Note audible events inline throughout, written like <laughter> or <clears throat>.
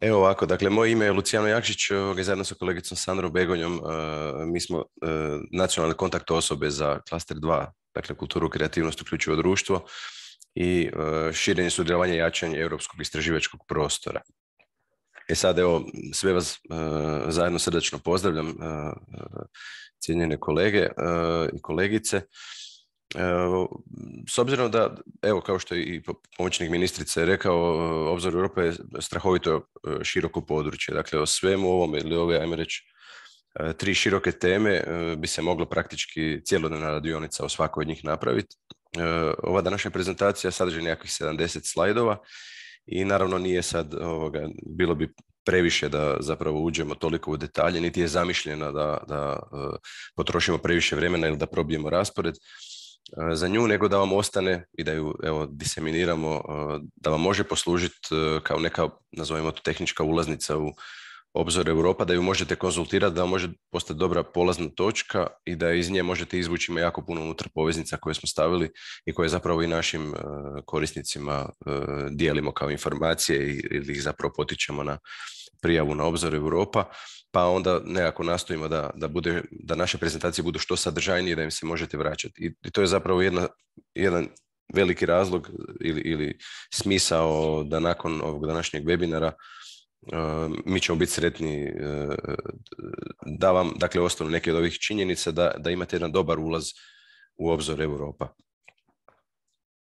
Evo ovako, dakle, moje ime je Lucijano Jakšić, e, zajedno sa kolegicom Sandrom Begonjom, e, mi smo e, nacionalne kontakt osobe za klaster 2, dakle, kulturu, kreativnost, uključivo društvo i širenje, sudjelovanje i jačanje europskog istraživačkog prostora. E sad, evo, sve vas zajedno srdečno pozdravljam, cijenjene kolege i kolegice. E, s obzirom da, evo kao što je i pomoćnik ministrice rekao, e, obzor Europe je strahovito e, široko područje. Dakle, o svemu ovome ili ove, ajmo reći, tri široke teme bi se moglo praktički cijelodnevna radionica o svakoj od njih napraviti. Ova današnja prezentacija sadrži nekakvih 70 slajdova i naravno nije sad, ovoga, bilo bi previše da zapravo uđemo toliko u detalje, niti je zamišljeno da, da potrošimo previše vremena ili da probijemo raspored. E, za nju, nego da vam ostane i da ju evo, diseminiramo, e, da vam može poslužiti e, kao neka, nazovimo to, tehnička ulaznica u obzor Europa, da ju možete konzultirati, da vam može postati dobra polazna točka i da iz nje možete izvući ima jako puno unutar poveznica koje smo stavili i koje zapravo i našim korisnicima dijelimo kao informacije ili ih zapravo potičemo na prijavu na obzor Europa pa onda nekako nastojimo da, da, bude, da naše prezentacije budu što sadržajnije da im se možete vraćati. I, to je zapravo jedna, jedan veliki razlog ili, ili smisao da nakon ovog današnjeg webinara e, mi ćemo biti sretni e, da vam dakle, ostanu neke od ovih činjenica da, da imate jedan dobar ulaz u obzor Europa.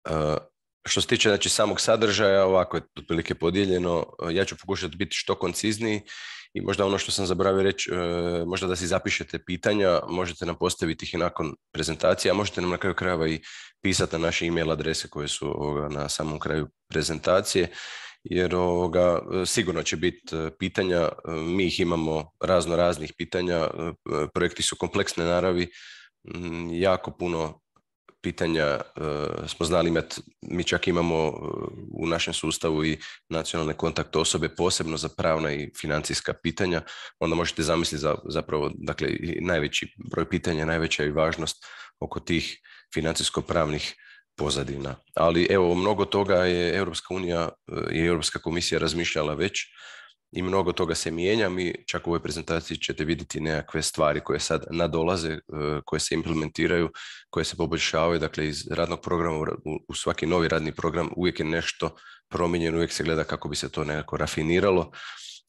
E, što se tiče znači, samog sadržaja, ovako je otprilike podijeljeno. Ja ću pokušati biti što koncizniji i možda ono što sam zaboravio reći, e, možda da si zapišete pitanja, možete nam postaviti ih i nakon prezentacije, a možete nam na kraju krajeva i pisati na naše e-mail adrese koje su na samom kraju prezentacije jer ovoga, sigurno će biti e, pitanja, e, mi ih imamo razno raznih pitanja, projekti su kompleksne naravi, jako puno pitanja e, smo znali imati, mi čak imamo e, u našem sustavu i nacionalne kontakt osobe posebno za pravna i financijska pitanja, onda možete zamisliti za, zapravo dakle, najveći broj pitanja, najveća i važnost oko tih financijsko-pravnih pozadina. Ali evo, mnogo toga je Europska unija e, i Europska komisija razmišljala već i mnogo toga se mijenja. Mi čak u ovoj prezentaciji ćete vidjeti nekakve stvari koje sad nadolaze, e, koje se implementiraju, koje se poboljšavaju. Dakle, iz radnog programa u svaki novi radni program uvijek je nešto promijenjeno, uvijek se gleda kako bi se to nekako rafiniralo.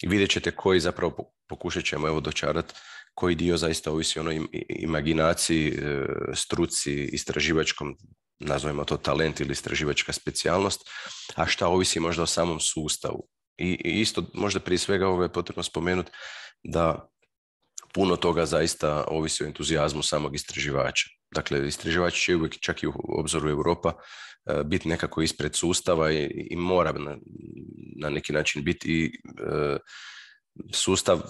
I vidjet ćete koji zapravo pokušat ćemo evo dočarati koji dio zaista ovisi onoj imaginaciji, e, struci, istraživačkom, nazovimo to talent ili istraživačka specijalnost, a šta ovisi možda o samom sustavu i isto možda prije svega ovo je potrebno spomenuti da puno toga zaista ovisi o entuzijazmu samog istraživača. Dakle, istraživač će uvijek, čak i u obzoru Europa, e, biti nekako ispred sustava i, mora na, neki način biti i e, sustav, e,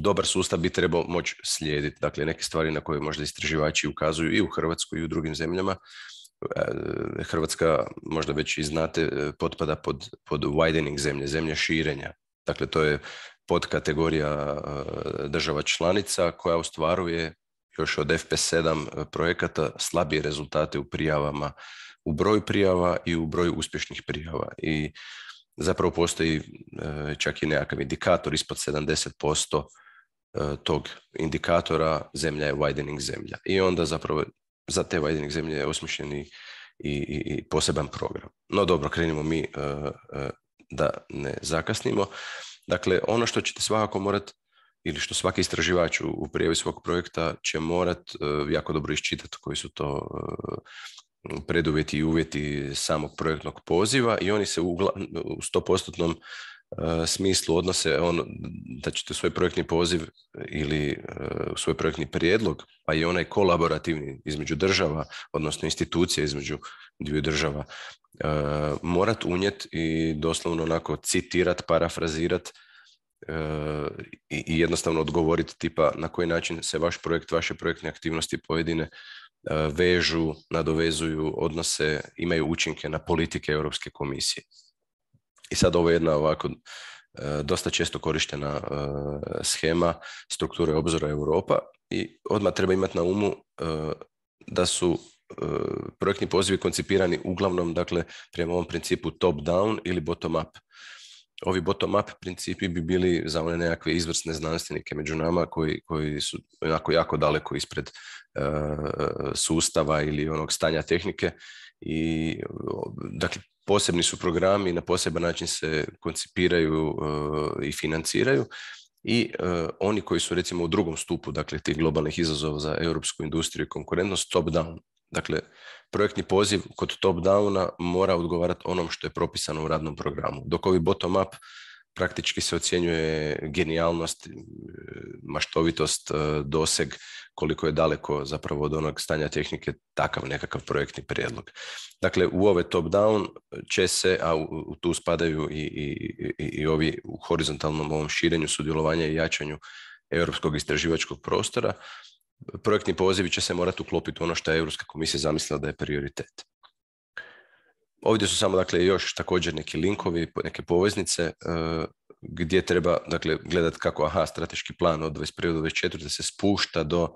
dobar sustav bi trebao moći slijediti. Dakle, neke stvari na koje možda istraživači ukazuju i u Hrvatskoj i u drugim zemljama E, Hrvatska, možda već i znate, e, potpada pod, pod widening zemlje, zemlja širenja. Dakle, to je podkategorija e, država članica koja ostvaruje još od FP7 projekata slabije rezultate u prijavama, u broju prijava i u broju uspješnih prijava. I zapravo postoji čak i nekakav indikator ispod 70% tog indikatora zemlja je widening zemlja. I onda zapravo za te vajdinik zemlje je i, poseban program. No dobro, krenimo mi e, e, da ne zakasnimo. Dakle, ono što ćete svakako morati ili što svaki istraživač u prijavi svog projekta će morat e, jako dobro iščitati koji su to preduvjeti i uvjeti samog projektnog poziva i oni se u 100% E, smislu odnose on, da ćete svoj projektni poziv ili e, svoj projektni prijedlog, pa i onaj kolaborativni između država, odnosno institucija između dviju država, e, morat unijet i doslovno onako citirat, parafrazirat i jednostavno odgovoriti tipa na koji način se vaš projekt, vaše projektne aktivnosti pojedine vežu, nadovezuju odnose, imaju učinke na politike Europske komisije. I sad ovo je jedna ovako e, dosta često korištena e, schema strukture obzora Europa i odmah treba imati na umu e, da su projektni pozivi koncipirani uglavnom dakle prema ovom principu top down ili bottom up. Ovi bottom up principi bi bili za one nekakve izvrsne znanstvenike među nama koji, koji su onako jako daleko ispred sustava ili onog stanja tehnike i dakle posebni su programi, na poseban način se koncipiraju eh, i financiraju i eh, oni koji su recimo u drugom stupu dakle tih globalnih izazova za europsku industriju i konkurentnost top down. Dakle, projektni poziv kod top downa mora odgovarati onom što je propisano u radnom programu. Dok ovi bottom up praktički se ocjenjuje genijalnost, e, maštovitost, e, doseg, koliko je daleko zapravo od onog stanja tehnike takav nekakav projektni prijedlog. Dakle, u ove top-down će se, a u, tu spadaju i, i, i, i ovi u horizontalnom ovom širenju sudjelovanja i jačanju europskog istraživačkog prostora, projektni pozivi će se morati uklopiti u ono što je Europska komisija zamislila da je prioritet. Ovdje su samo dakle još također neki linkovi, neke poveznice e, gdje treba dakle, gledati kako aha, strateški plan od 21. do 24. Da se spušta do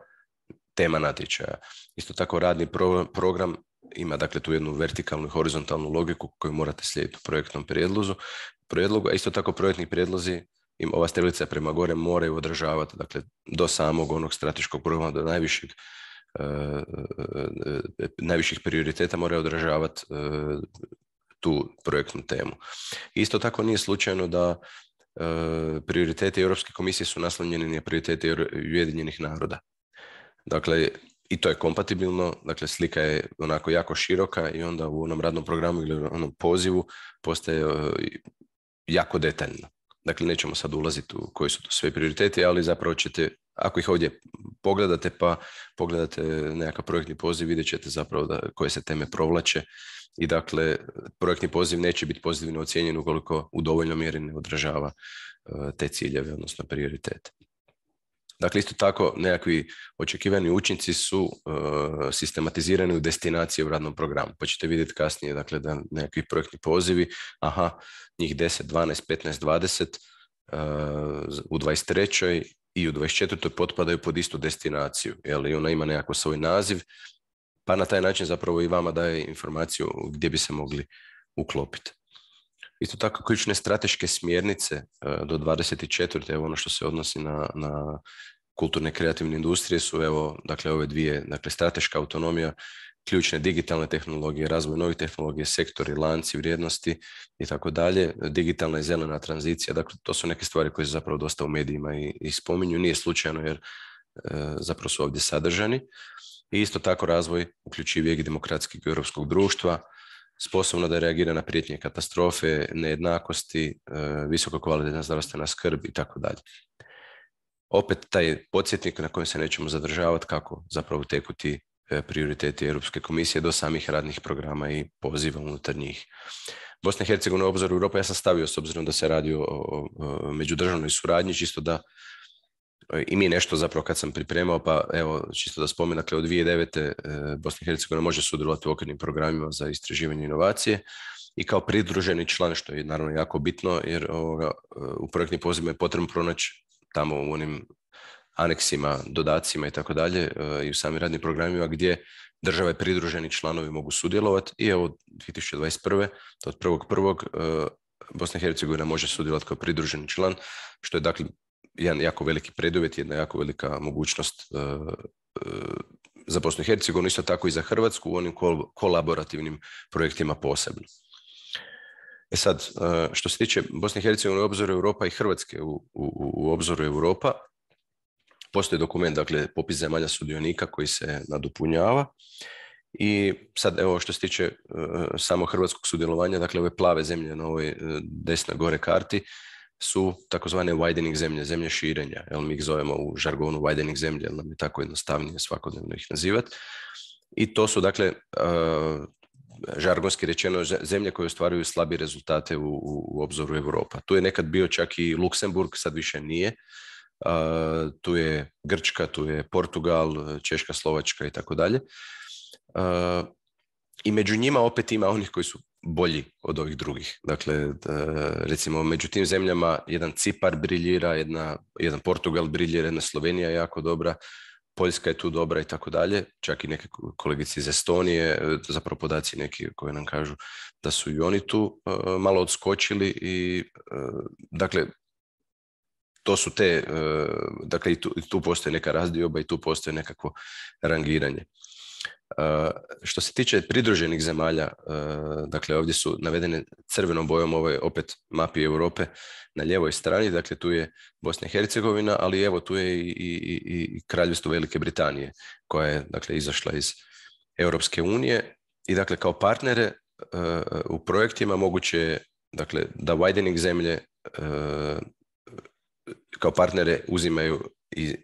tema natječaja. Isto tako radni program ima dakle tu jednu vertikalnu i horizontalnu logiku koju morate slijediti u projektnom prijedlozu. prijedlogu a isto tako projektni prijedlozi im ova strelica prema gore moraju održavati dakle do samog onog strateškog programa do najvišeg E, e, e, najviših prioriteta mora odražavati tu projektnu temu. Isto tako nije slučajno da prioriteti Europske komisije su naslonjeni na prioritete Ujedinjenih naroda. Dakle, i to je kompatibilno, dakle slika je onako jako široka i onda u onom radnom programu ili onom pozivu postaje jako detaljno. Dakle, nećemo sad ulaziti u koji su to sve prioriteti, ali zapravo ćete ako ih ovdje pogledate pa pogledate nekakav projektni poziv, vidjet ćete zapravo da, koje se teme provlače i dakle projektni poziv neće biti pozitivno ocijenjen ukoliko u dovoljnoj mjeri ne odražava e, te ciljeve, odnosno prioritete. Dakle, isto tako nekakvi očekivani učinci su e, sistematizirani u destinaciji u radnom programu, pa ćete vidjeti kasnije dakle, da nekakvi projektni pozivi, aha, njih 10, 12, 15, 20, u 23 i u 24. potpadaju pod istu destinaciju. Jel? I ona ima nekako svoj naziv, pa na taj način zapravo i vama daje informaciju gdje bi se mogli uklopiti. Isto tako ključne strateške smjernice eh, do 24. Evo ono što se odnosi na, na kulturne kreativne industrije su evo, dakle, ove dvije, dakle, strateška autonomija ključne digitalne tehnologije, razvoj novih tehnologije, sektori, lanci, vrijednosti i tako dalje, digitalna i zelena tranzicija, dakle to su neke stvari koje se zapravo dosta u medijima i, i spominju, nije slučajno jer e, zapravo su ovdje sadržani. I isto tako razvoj uključivijeg demokratskog europskog društva, sposobno da reagira na prijetnje katastrofe, nejednakosti, e, visoko kvalitetna zdravstvena skrb i tako dalje opet taj podsjetnik na kojem se nećemo zadržavati kako zapravo teku ti E, prioriteti Europske komisije do samih radnih programa i poziva unutar njih. Bosna i Hercegovina u obzoru Europe ja sam stavio s obzirom da se radi o, međudržavnoj suradnji, čisto da e, i mi nešto zapravo kad sam pripremao, pa evo čisto da spomenem, dakle od 2009. E, Bosna i Hercegovina može sudjelovati u okvirnim programima za istraživanje inovacije i kao pridruženi član, što je naravno jako bitno, jer ovoga, u projektnim pozivima je potrebno pronaći tamo u onim aneksima, dodacima i tako dalje e, i u samim radnim programima gdje države pridruženi članovi mogu sudjelovati i evo 2021. od 1.1. E, Bosna i Hercegovina može sudjelovati kao pridruženi član, što je dakle jedan jako veliki preduvjet, jedna jako velika mogućnost e, za Bosnu i Hercegovinu, isto tako i za Hrvatsku u onim kolaborativnim projektima posebno. E sad, što se tiče Bosne i Hercegovine u obzoru Europa i Hrvatske u, u obzoru Europa, postoji dokument, dakle popis zemalja sudionika koji se nadopunjava. I sad evo što se tiče e, samo hrvatskog sudjelovanja, dakle ove plave zemlje na ovoj e, desnoj gore karti su takozvane widening zemlje, zemlje širenja, jel mi ih zovemo u žargonu widening zemlje, jer nam je tako jednostavnije svakodnevno ih nazivati. I to su dakle e, žargonski rečeno zemlje koje ostvaruju slabi rezultate u, obzoru Europa. Tu je nekad bio čak i Luksemburg, sad više nije tu je Grčka, tu je Portugal, Češka, Slovačka i tako dalje. I među njima opet ima onih koji su bolji od ovih drugih. Dakle, recimo među tim zemljama jedan Cipar briljira, jedna, jedan Portugal briljira, jedna Slovenija je jako dobra, Poljska je tu dobra i tako dalje. Čak i neke kolegice iz Estonije, e, zapravo podaci neki koji nam kažu da su i oni tu e, malo odskočili i e, dakle, to su te, e, dakle i tu, tu postoji neka razdioba i tu postoji nekakvo rangiranje. E, što se tiče pridruženih zemalja, e, dakle ovdje su navedene crvenom bojom ove opet mapi Europe na ljevoj strani, dakle tu je Bosna i Hercegovina, ali evo tu je i, i, i Kraljevstvo Velike Britanije koja je dakle izašla iz Europske unije i dakle kao partnere u projektima moguće je dakle, da widening zemlje kao partnere uzimaju i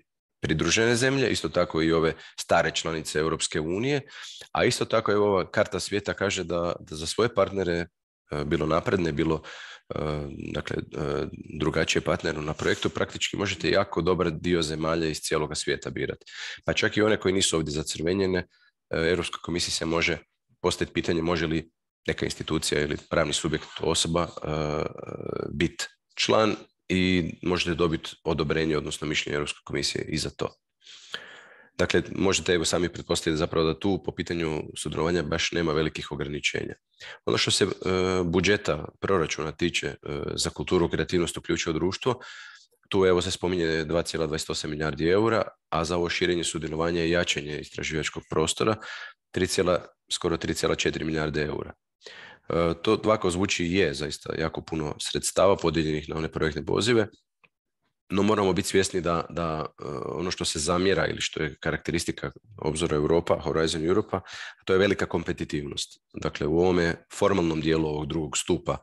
pridružene zemlje, isto tako i ove stare članice Europske unije, a isto tako je ova karta svijeta kaže da, da za svoje partnere, e, bilo napredne, bilo e, dakle, e, drugačije partneru na projektu, praktički možete jako dobar dio zemalja iz cijelog svijeta birati. Pa čak i one koji nisu ovdje zacrvenjene, Europska komisija se može postaviti pitanje može li neka institucija ili pravni subjekt osoba biti član i možete dobiti odobrenje, odnosno mišljenje Europske komisije i za to. Dakle, možete evo sami pretpostaviti zapravo da tu po pitanju sudrovanja baš nema velikih ograničenja. Ono što se e, budžeta proračuna tiče e, za kulturu, kreativnost, uključio društvo, tu evo se spominje 2,28 milijardi eura, a za ovo širenje sudjelovanja i jačanje istraživačkog prostora 3, skoro 3,4 milijarde eura. E, to ovako zvuči je zaista jako puno sredstava podijeljenih na one projektne pozive, no moramo biti svjesni da, da e, ono što se zamjera ili što je karakteristika obzora Europa, Horizon Europa, to je velika kompetitivnost. Dakle, u ovome formalnom dijelu ovog drugog stupa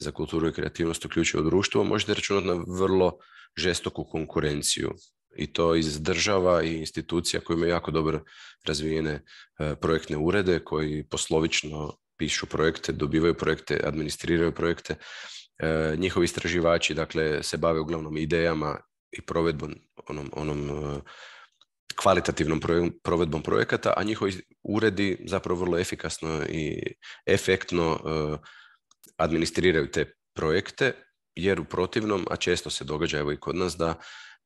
za kulturu i kreativnost uključivo društvo možete računati na vrlo žestoku konkurenciju i to iz država i institucija koje imaju jako dobro razvijene e, projektne urede koji poslovično pišu projekte, dobivaju projekte, administriraju projekte. E, njihovi istraživači dakle, se bave uglavnom idejama i provedbom, onom, onom e, kvalitativnom provedbom projekata, a njihovi uredi zapravo vrlo efikasno i efektno e, administriraju te projekte, jer u protivnom, a često se događa evo i kod nas, da,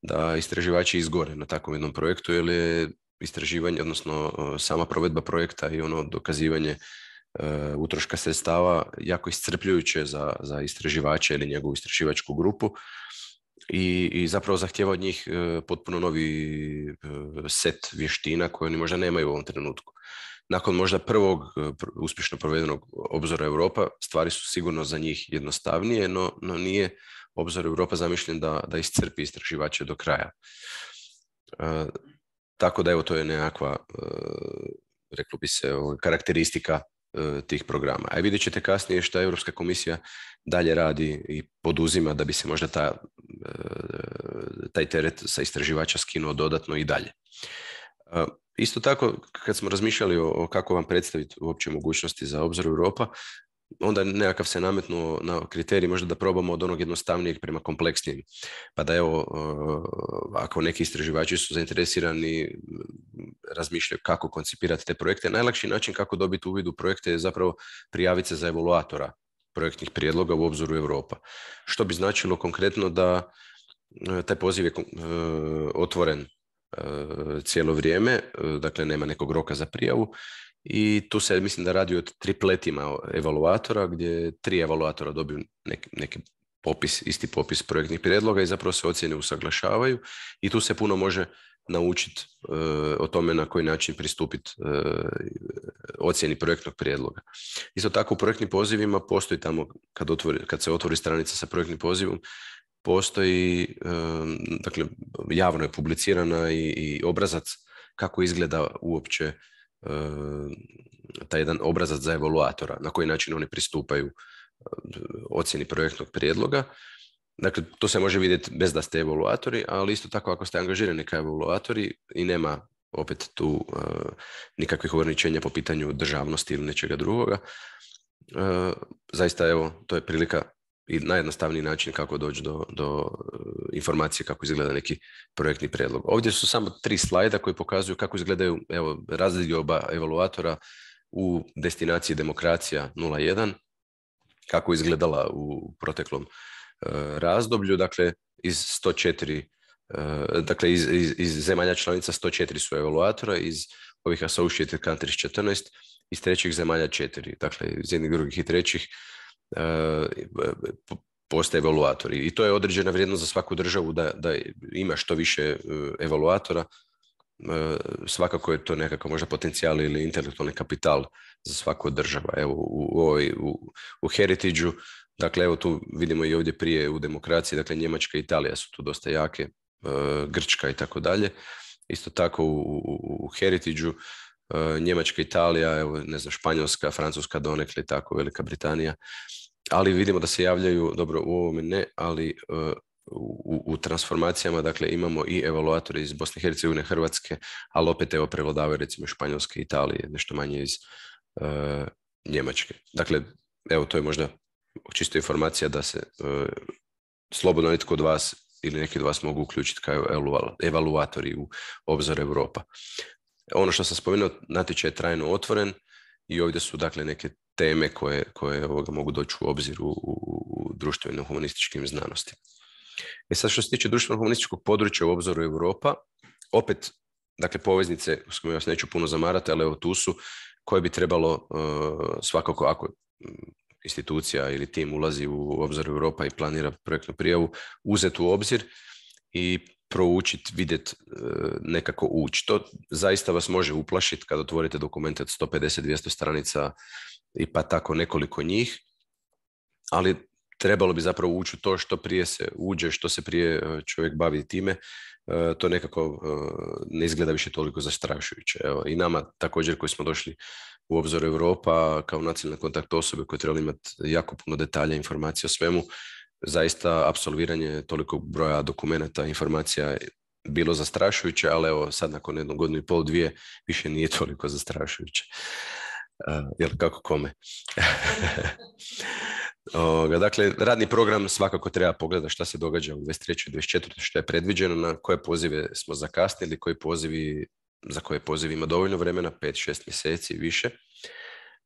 da istraživači izgore na takvom jednom projektu, jer je istraživanje, odnosno sama provedba projekta i ono dokazivanje Eh, utroška sredstava jako iscrpljujuće za, za istraživače ili njegovu istraživačku grupu i, i zapravo zahtjeva od njih eh, potpuno novi eh, set vještina koje oni možda nemaju u ovom trenutku. Nakon možda prvog uspješno provedenog obzora Europa, stvari su sigurno za njih jednostavnije, no, no nije obzor Europa zamišljen da, da iscrpi istraživače do kraja. tako da evo to je nekakva, e, reklo bi se, ovaj, karakteristika Eh, tih programa. A vidjet ćete kasnije što Europska komisija dalje radi i poduzima da bi se možda eh, taj teret sa istraživača skinuo dodatno i dalje. Eh, isto tako, kad smo razmišljali o kako vam predstaviti uopće mogućnosti za obzor Europa, onda nekakav se nametnuo na kriterij možda da probamo od onog jednostavnijeg prema kompleksnijem. Pa da evo, e, ako neki istraživači su zainteresirani, razmišljaju kako koncipirati te projekte. Najlakši način kako dobiti uvid u projekte je zapravo prijaviti se za evaluatora projektnih prijedloga u obzoru Europa. Što bi značilo konkretno da e, taj poziv je e, otvoren cijelo vrijeme, dakle nema nekog roka za prijavu i tu se mislim da radi o tripletima evaluatora gdje tri evaluatora dobiju neki, neki popis, isti popis projektnih prijedloga i zapravo se ocjene usaglašavaju i tu se puno može naučiti e, o tome na koji način pristupiti e, ocjeni projektnog prijedloga. Isto tako u projektnim pozivima postoji tamo, kad, otvori, kad se otvori stranica sa projektnim pozivom, postoji, e, dakle, javno je publicirana i, i obrazac kako izgleda uopće Eh, taj jedan obrazac za evaluatora, na koji način oni pristupaju eh, ocjeni projektnog prijedloga. Dakle, to se može vidjeti bez da ste evaluatori, ali isto tako ako ste angažirani kao evaluatori i nema opet tu eh, nikakvih ograničenja po pitanju državnosti ili nečega drugoga. zaista, evo, to je prilika i najjednostavniji način kako doći do, do e, informacije kako izgleda neki projektni prijedlog. Ovdje su samo tri slajda koji pokazuju kako izgledaju evo, oba evaluatora u destinaciji demokracija 01, kako izgledala u proteklom e, razdoblju, dakle iz 104 e, dakle iz, iz, zemalja članica 104 su evaluatora, iz ovih associated countries 14, iz trećih zemalja 4, dakle iz jednih, drugih i trećih E, postoje evaluatori. I to je određena vrijednost za svaku državu da, da ima što više e, evaluatora. E, svakako je to nekako možda potencijal ili intelektualni kapital za svaku državu država. Evo, u, u, u heritage dakle, evo tu vidimo i ovdje prije u demokraciji, dakle, Njemačka i Italija su tu dosta jake, Grčka i tako dalje. Isto tako u, u, heritage Njemačka, Italija, evo, ne znam, Španjolska, Francuska donekle, tako, Velika Britanija ali vidimo da se javljaju, dobro u ovome ne, ali e, u, u, transformacijama, dakle imamo i evaluatori iz Bosne i Hercegovine, Hrvatske, ali opet evo prevladavaju recimo Španjolske, Italije, nešto manje iz e, Njemačke. Dakle, evo to je možda čisto informacija da se e, slobodno netko od vas ili neki od vas mogu uključiti kao evaluatori u obzor Europa. Ono što sam spomenuo, natječaj je trajno otvoren i ovdje su dakle neke teme koje, koje ovoga mogu doći u obzir u, društveno humanističkim znanostima. E sad što se tiče društveno humanističkog područja u obzoru Europa, opet, dakle, poveznice, s kojima vas neću puno zamarati, ali evo tu su, koje bi trebalo uh, svakako, ako institucija ili tim ulazi u obzor Europa i planira projektnu prijavu, uzeti u obzir i proučiti, vidjeti, uh, nekako ući. To zaista vas može uplašiti kad otvorite dokumente od 150-200 stranica i pa tako nekoliko njih, ali trebalo bi zapravo ući u to što prije se uđe, što se prije e, čovjek bavi time, e, to nekako e, ne izgleda više toliko zastrašujuće. Evo, I nama također koji smo došli u obzor Europa kao nacionalne kontakt osobe koje trebali imati jako puno detalja, informacija o svemu, zaista apsolviranje toliko broja dokumenata, informacija bilo zastrašujuće, ali evo sad nakon jednog godinu i pol, dvije više nije toliko zastrašujuće jel kako kome. <laughs> dakle, radni program svakako treba pogledati šta se događa u 23. i 24. što je predviđeno, na koje pozive smo zakasnili, koji pozivi, za koje pozive ima dovoljno vremena, 5-6 mjeseci i više.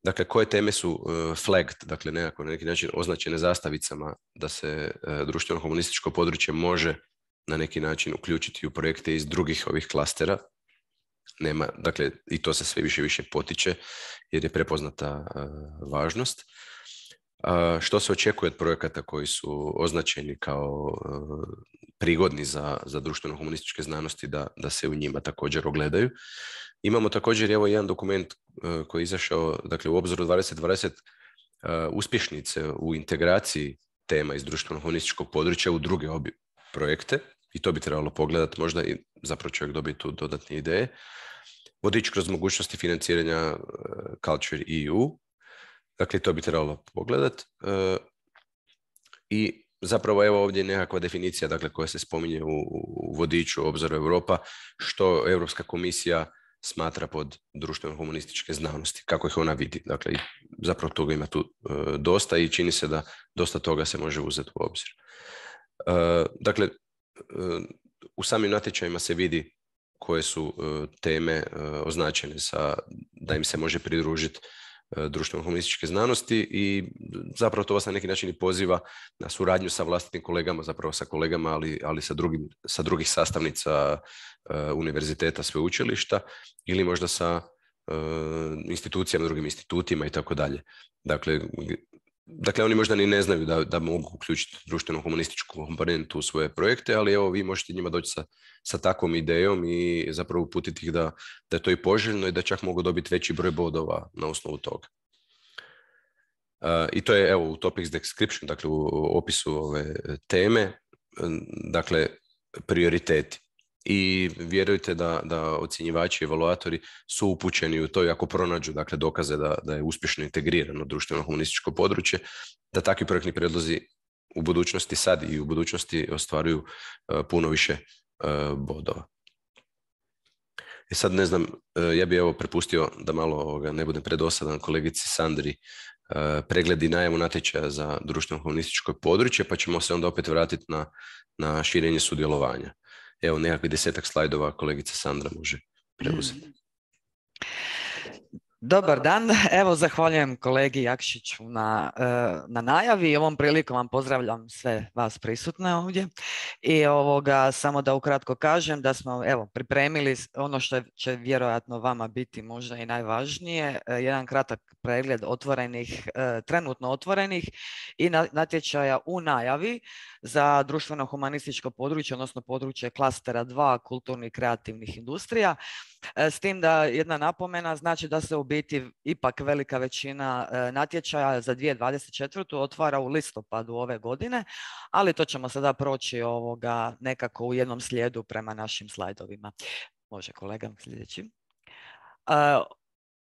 Dakle, koje teme su e, flagged, dakle nekako na neki način označene zastavicama da se e, društveno komunističko područje može na neki način uključiti u projekte iz drugih ovih klastera, nema, dakle, i to se sve više i više potiče jer je prepoznata važnost. što se očekuje od projekata koji su označeni kao prigodni za, za društveno-humanističke znanosti da, da se u njima također ogledaju? Imamo također evo jedan dokument koji je izašao dakle, u obzoru 2020 uspješnice u integraciji tema iz društveno-humanističkog područja u druge obje projekte i to bi trebalo pogledati možda i zapravo čovjek dobije tu dodatne ideje. Vodič kroz mogućnosti financiranja e, Culture EU, dakle to bi trebalo pogledat. E, I zapravo evo ovdje je nekakva definicija dakle, koja se spominje u, vodiču Obzor Europa, što Europska komisija smatra pod društveno-humanističke znanosti, kako ih ona vidi. Dakle, zapravo toga ima tu e, dosta i čini se da dosta toga se može uzeti u obzir. dakle, u samim natječajima se vidi koje su e, teme e, označene sa, da im se može pridružiti e, društveno humanističke znanosti i zapravo to vas na neki način i poziva na suradnju sa vlastitim kolegama, zapravo sa kolegama, ali, ali sa, drugim, sa drugih sastavnica univerziteta, sveučilišta ili možda sa institucijama, drugim institutima i tako dalje. Dakle, Dakle, oni možda ni ne znaju da, da mogu uključiti društveno humanističku komponentu u svoje projekte, ali evo vi možete njima doći sa, sa takvom idejom i zapravo uputiti ih da, da je to i poželjno i da čak mogu dobiti veći broj bodova na osnovu toga. E, I to je evo u topics description, dakle u opisu ove teme, e, dakle prioriteti i vjerujte da, da ocjenjivači i evaluatori su upućeni u to i ako pronađu dakle, dokaze da, da je uspješno integrirano društveno humanističko područje, da takvi projektni predlozi u budućnosti sad i u budućnosti ostvaruju e, puno više e, bodova. E sad ne znam, e, ja bih evo prepustio da malo ovoga, ne budem predosadan kolegici Sandri pregledi najavu natječaja za društveno humanističko područje, pa ćemo se onda opet vratiti na, na širenje sudjelovanja evo nekakvih desetak slajdova kolegica Sandra može preuzeti. Dobar dan, evo zahvaljujem kolegi Jakšiću na, e, na najavi i ovom prilikom vam pozdravljam sve vas prisutne ovdje i ovoga samo da ukratko kažem da smo evo pripremili ono što će vjerojatno vama biti možda i najvažnije, e, jedan kratak pregled otvorenih, e, trenutno otvorenih i natječaja u najavi za društveno-humanističko područje, odnosno područje klastera 2 kulturnih i kreativnih industrija. E, s tim da jedna napomena znači da se u biti ipak velika većina e, natječaja za 2024. otvara u listopadu ove godine, ali to ćemo sada proći ovoga nekako u jednom slijedu prema našim slajdovima. Može kolega sljedeći. E,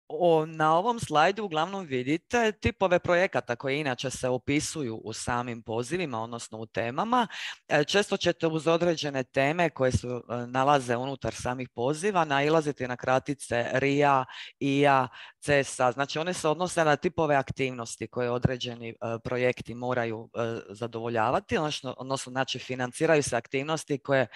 o, na ovom slajdu uglavnom vidite tipove projekata koji inače se opisuju u samim pozivima, odnosno u temama. E, često ćete uz određene teme koje se e, nalaze unutar samih poziva nailaziti na kratice RIA, IA, CESA. Znači one se odnose na tipove aktivnosti koje određeni e, projekti moraju zadovoljavati, odnosno znači financiraju se aktivnosti koje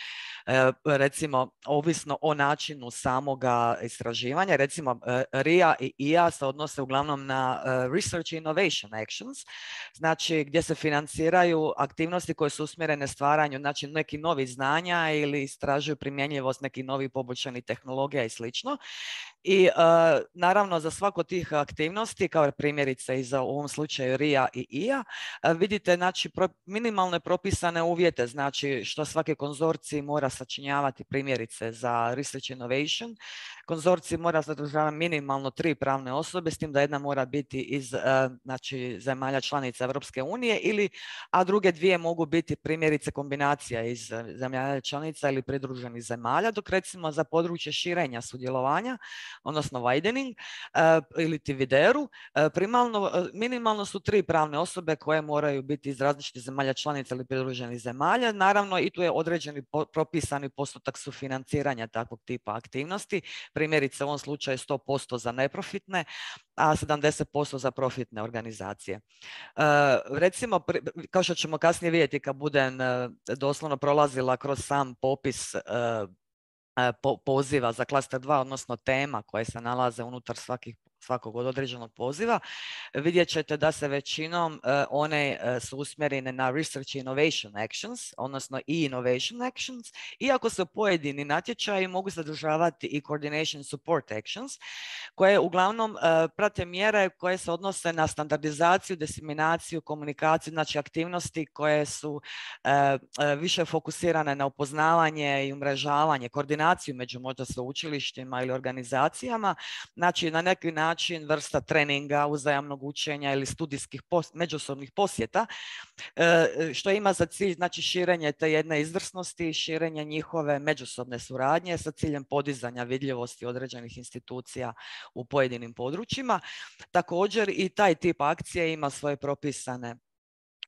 recimo ovisno o načinu samoga istraživanja, recimo RIA ja i IA se odnose uglavnom na e, Research Innovation Actions, znači gdje se financiraju aktivnosti koje su usmjerene stvaranju znači nekih novih znanja ili istražuju primjenjivost nekih novih poboljšanih tehnologija i slično. I e, naravno za svako tih aktivnosti, kao primjerice i za u ovom slučaju RIA i IA, e, vidite znači, minimalne propisane uvjete, znači što svaki konzorcij mora sačinjavati primjerice za Research Innovation. Konzorcij mora zadržavati minimalno tri pravne osobe, s tim da jedna mora biti iz e, znači, zemalja članica Europske unije, ili, a druge dvije mogu biti primjerice kombinacija iz zemalja članica ili pridruženih zemalja, dok recimo za područje širenja sudjelovanja odnosno widening eh, ili ti videru, eh, eh, minimalno su tri pravne osobe koje moraju biti iz različitih zemalja članica ili pridruženih zemalja. Naravno i tu je određeni propisani postotak sufinanciranja takvog tipa aktivnosti. Primjerice u ovom slučaju 100% za neprofitne, a 70% za profitne organizacije. Recimo, kao što ćemo kasnije vidjeti kad budem doslovno prolazila kroz sam popis E, poziva za klaster 2, odnosno tema koje se nalaze unutar svakih svakog od određenog poziva, vidjet ćete da se većinom e, one e, su usmjerene na Research Innovation Actions, odnosno i Innovation Actions, iako se pojedini natječaji mogu zadržavati i Coordination Support Actions, koje uglavnom e, prate mjere koje se odnose na standardizaciju, diseminaciju, komunikaciju, znači aktivnosti koje su više fokusirane na upoznavanje i umrežavanje, koordinaciju među možda sveučilištima ili organizacijama, znači na neki način način vrsta treninga, uzajamnog učenja ili studijskih međusobnih posjeta, e, što ima za cilj znači širenje te jedne izvrsnosti i širenje njihove međusobne suradnje sa ciljem podizanja vidljivosti određenih institucija u pojedinim područjima. Također i taj tip akcije ima svoje propisane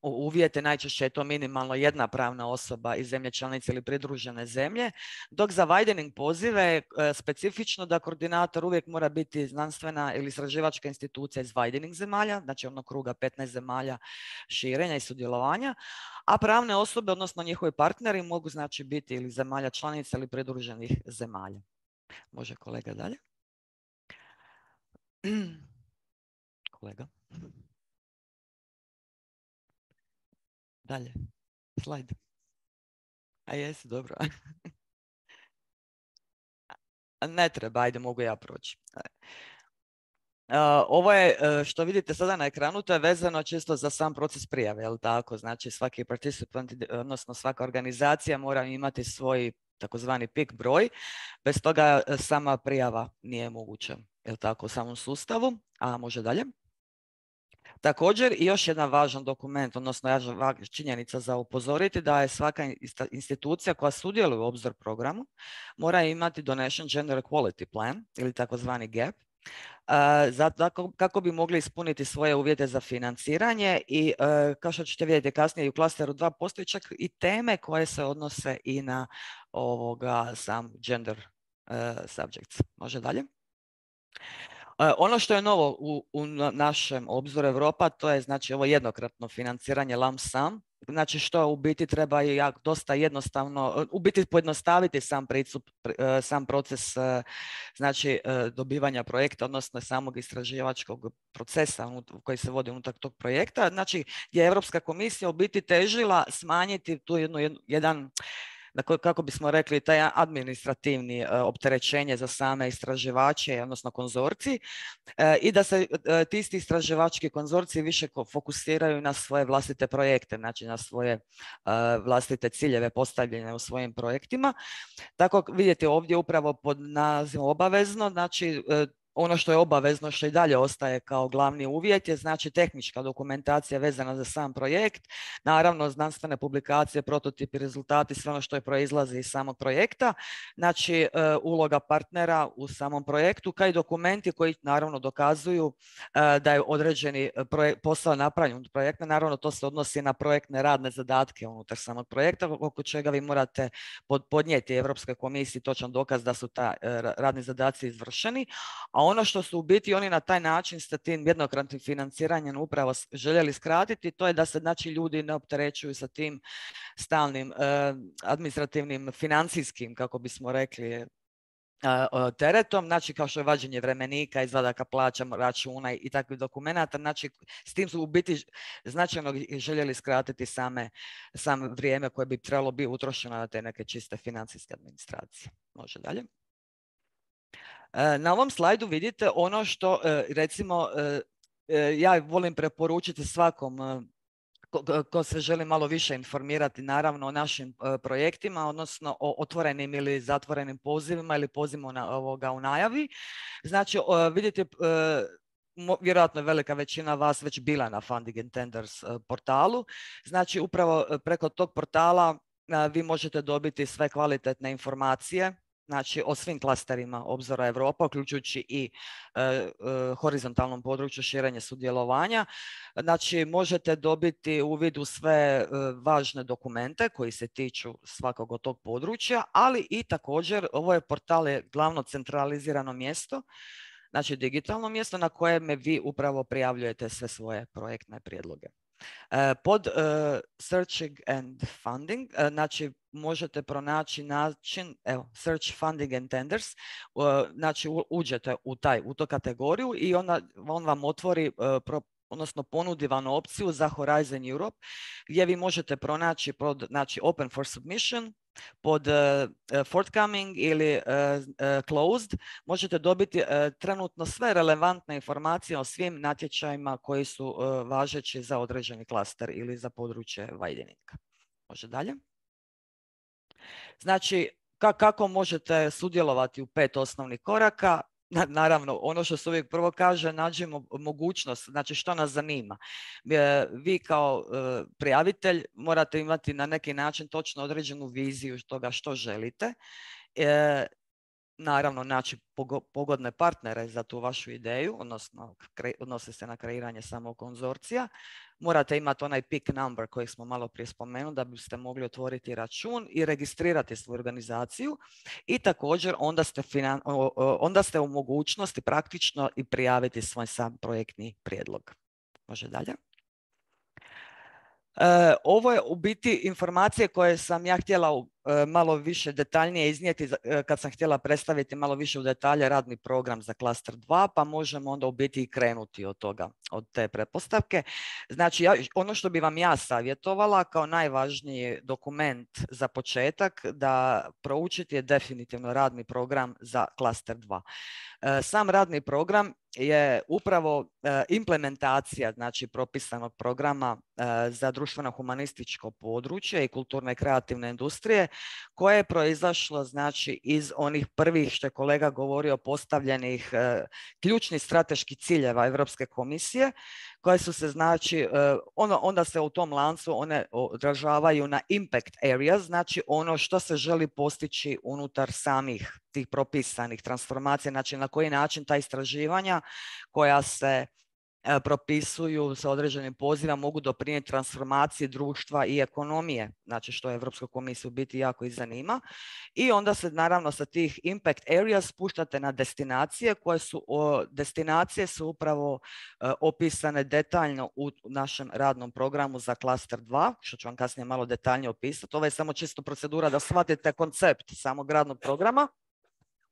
uvijete, uvjete najčešće je to minimalno jedna pravna osoba iz zemlje članice ili pridružene zemlje, dok za widening pozive je specifično da koordinator uvijek mora biti znanstvena ili istraživačka institucija iz widening zemalja, znači onog kruga 15 zemalja širenja i sudjelovanja, a pravne osobe, odnosno njihovi partneri, mogu znači biti ili zemalja članica ili pridruženih zemalja. Može kolega dalje. <clears throat> Kolega. Dalje. Slajd. A jesi, dobro. ne treba, ajde, mogu ja proći. E, ovo je, e, što vidite sada na ekranu, to je vezano čisto za sam proces prijave, jel tako? Znači svaki participant, odnosno svaka organizacija mora imati svoj takozvani PIK broj, bez toga e, sama prijava nije moguća, jel tako, u samom sustavu, a može dalje. Također još jedan važan dokument, odnosno činjenica za upozoriti da je svaka institucija koja sudjeluje u obzor programu mora imati donation gender equality plan ili takozvani GAP kako bi mogli ispuniti svoje uvjete za financiranje i e, kao što ćete vidjeti kasnije u klasteru 2 postoji čak i teme koje se odnose i na ovoga sam gender e, subjects. Može dalje? E, ono što je novo u, u našem obzoru Europa, to je znači ovo jednokratno financiranje LAM sam, znači što u biti treba jak, dosta jednostavno, e, u biti pojednostaviti sam, pricup, e, sam proces znači dobivanja projekta, odnosno samog istraživačkog procesa koji se vodi unutar tog projekta, znači je Europska komisija u biti težila smanjiti tu jednu, jedan kako bismo rekli, taj administrativni e, opterećenje za same istraživače, odnosno konzorci, e, i da se e, ti isti istraživački konzorci više fokusiraju na svoje vlastite projekte, znači na svoje vlastite ciljeve postavljene u svojim projektima. Tako vidjeti ovdje upravo pod nazivom obavezno, znači ono što je obavezno, što i dalje ostaje kao glavni uvjet je znači tehnička dokumentacija vezana za sam projekt, naravno znanstvene publikacije, prototipi, rezultati, sve ono što je proizlazi iz samog projekta, znači e, uloga partnera u samom projektu, kao i dokumenti koji naravno dokazuju e, da je određeni posao napravljen od projekta, naravno to se odnosi na projektne radne zadatke unutar samog projekta, oko čega vi morate podnijeti Europskoj komisiji točan dokaz da su ta e, radni zadaci izvršeni, a ono što su u biti oni na taj način sa tim jednokratnim financiranjem upravo željeli skratiti, to je da se znači ljudi ne opterećuju sa tim stalnim e, administrativnim financijskim, kako bismo rekli, e, teretom, znači kao što je vađenje vremenika, izvadaka plaća, računa i takvih dokumenata, znači s tim su u biti značajno željeli skratiti same, same vrijeme koje bi trebalo biti utrošeno na te neke čiste financijske administracije. Može dalje. E, na ovom slajdu vidite ono što e, recimo e, ja volim preporučiti svakom ko se želi malo više informirati naravno o našim projektima, odnosno o otvorenim ili zatvorenim pozivima ili pozivima u najavi. Znači vidite vjerojatno je velika većina vas već bila na Funding and Tenders portalu. Znači upravo preko tog portala vi možete dobiti sve kvalitetne informacije znači o svim klasterima obzora Europa, uključujući i e, e, horizontalnom području širenja sudjelovanja. Znači, možete dobiti uvid u sve e, važne dokumente koji se tiču svakog od tog područja, ali i također ovo je portal je glavno centralizirano mjesto, znači digitalno mjesto na kojem vi upravo prijavljujete sve svoje projektne prijedloge. Eh, pod eh, searching and funding, eh, znači možete pronaći način, evo, search funding and tenders, znači uđete u taj, u tu kategoriju i ona, on vam otvori odnosno ponudi vam opciju za Horizon Europe gdje vi možete pronaći pod, znači open for submission, pod eh, eh, forthcoming ili eh, closed možete dobiti trenutno sve relevantne informacije o svim natječajima koji su važeći za određeni klaster ili za područje Vajdenika. Može dalje. Znači, kako možete sudjelovati u pet osnovnih koraka naravno, ono što se uvijek prvo kaže, nađemo mogućnost, znači što nas zanima. E, vi kao e, prijavitelj morate imati na neki način točno određenu viziju toga što želite e, naravno naći pogodne partnere za tu vašu ideju, odnosno odnose se na kreiranje samog konzorcija. Morate imati onaj pick number kojeg smo malo prije spomenuli da biste mogli otvoriti račun i registrirati svoju organizaciju i također onda ste, onda ste u mogućnosti praktično i prijaviti svoj sam projektni prijedlog. Može dalje. E, ovo je u biti informacije koje sam ja htjela u E, malo više detaljnije iznijeti e, kad sam htjela predstaviti malo više u detalje radni program za klaster 2, pa možemo onda u biti i krenuti od toga, od te pretpostavke. Znači, ono što bi vam ja savjetovala kao najvažniji dokument za početak da proučite je definitivno radni program za klaster 2. E, sam radni program je upravo implementacija znači propisanog programa za društveno humanističko područje i kulturne kreativne industrije koje je proizašlo znači iz onih prvih što je kolega govorio postavljenih e, ključnih strateških ciljeva Europske komisije koje su se znači e, ono, onda se u tom lancu one odražavaju na impact areas, znači ono što se želi postići unutar samih tih propisanih transformacija, znači na koji način ta istraživanja koja se E, propisuju sa određenim pozivima mogu doprinijeti transformaciji društva i ekonomije, znači što je Europsku u biti jako i zanima. I onda se naravno sa tih impact areas spuštate na destinacije koje su, destinacije su upravo e, opisane detaljno u našem radnom programu za klaster 2, što ću vam kasnije malo detaljnije opisati. Ovo je samo čisto procedura da shvatite koncept samog radnog programa.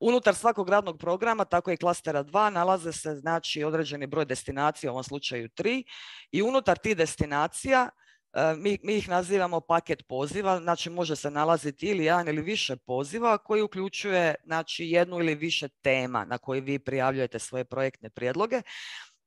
Unutar svakog radnog programa, tako i klastera 2, nalaze se znači određeni broj destinacija, u ovom slučaju 3, i unutar tih destinacija e, mi, mi ih nazivamo paket poziva, znači može se nalaziti ili jedan ili više poziva koji uključuje znači, jednu ili više tema na koje vi prijavljujete svoje projektne prijedloge.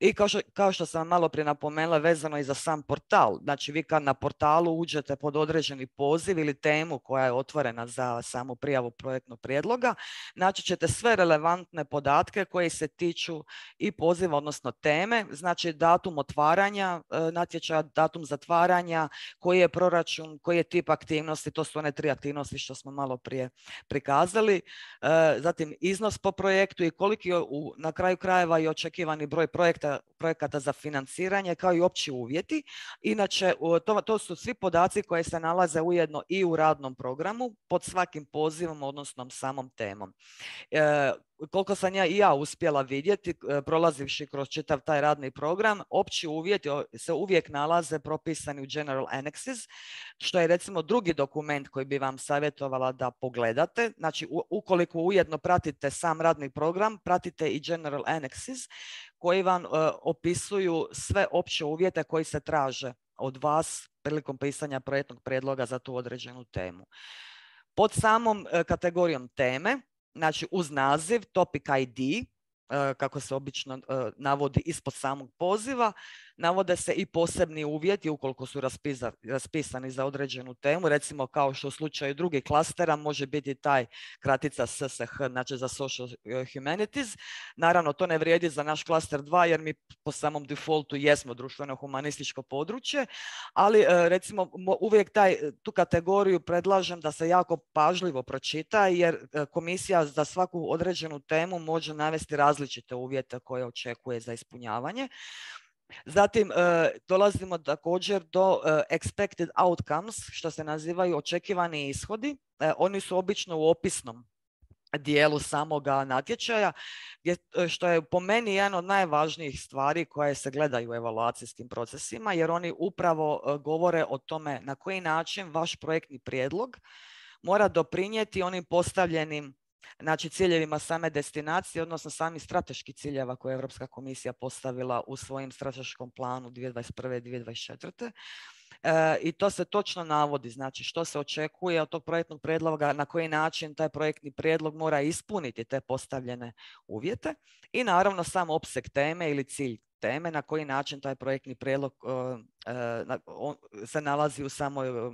I kao što, sam malo prije napomenula, vezano i za sam portal. Znači, vi kad na portalu uđete pod određeni poziv ili temu koja je otvorena za samu prijavu projektnog prijedloga, naći ćete sve relevantne podatke koji se tiču i poziva, odnosno teme, znači datum otvaranja e, natječaja, datum zatvaranja, koji je proračun, koji je tip aktivnosti, to su one tri aktivnosti što smo malo prije prikazali, e, zatim iznos po projektu i koliki je na kraju krajeva i očekivani broj projekta projekata za financiranje kao i opći uvjeti. Inače, to, to su svi podaci koje se nalaze ujedno i u radnom programu pod svakim pozivom, odnosno samom temom. E, koliko sam ja i ja uspjela vidjeti, e, prolazivši kroz čitav taj radni program, opći uvjeti se uvijek nalaze propisani u General Annexes, što je recimo drugi dokument koji bi vam savjetovala da pogledate. Znači, ukoliko ujedno pratite sam radni program, pratite i General Annexes koji vam e, opisuju sve opće uvjete koji se traže od vas prilikom pisanja projektnog predloga za tu određenu temu. Pod samom e, kategorijom teme znači uz naziv Topic ID, eh, kako se obično eh, navodi ispod samog poziva, Navode se i posebni uvjeti ukoliko su raspisani za određenu temu, recimo kao što u slučaju drugih klastera može biti taj kratica SSH, znači za social humanities. Naravno, to ne vrijedi za naš klaster 2 jer mi po samom defaultu jesmo društveno-humanističko područje, ali e, recimo uvijek taj, tu kategoriju predlažem da se jako pažljivo pročita jer e, komisija za svaku određenu temu može navesti različite uvjete koje očekuje za ispunjavanje. Zatim e, dolazimo također do e, expected outcomes, što se nazivaju očekivani ishodi. E, oni su obično u opisnom dijelu samoga natječaja, što je po meni jedna od najvažnijih stvari koje se gledaju u evaluacijskim procesima, jer oni upravo govore o tome na koji način vaš projektni prijedlog mora doprinijeti onim postavljenim znači ciljevima same destinacije, odnosno sami strateški ciljeva koje je Europska komisija postavila u svojim strateškom planu 2021. 2024. E, I to se točno navodi, znači što se očekuje od tog projektnog predloga, na koji način taj projektni prijedlog mora ispuniti te postavljene uvjete i naravno sam opseg teme ili cilj teme, na koji način taj projektni predlog e, e, se nalazi u samoj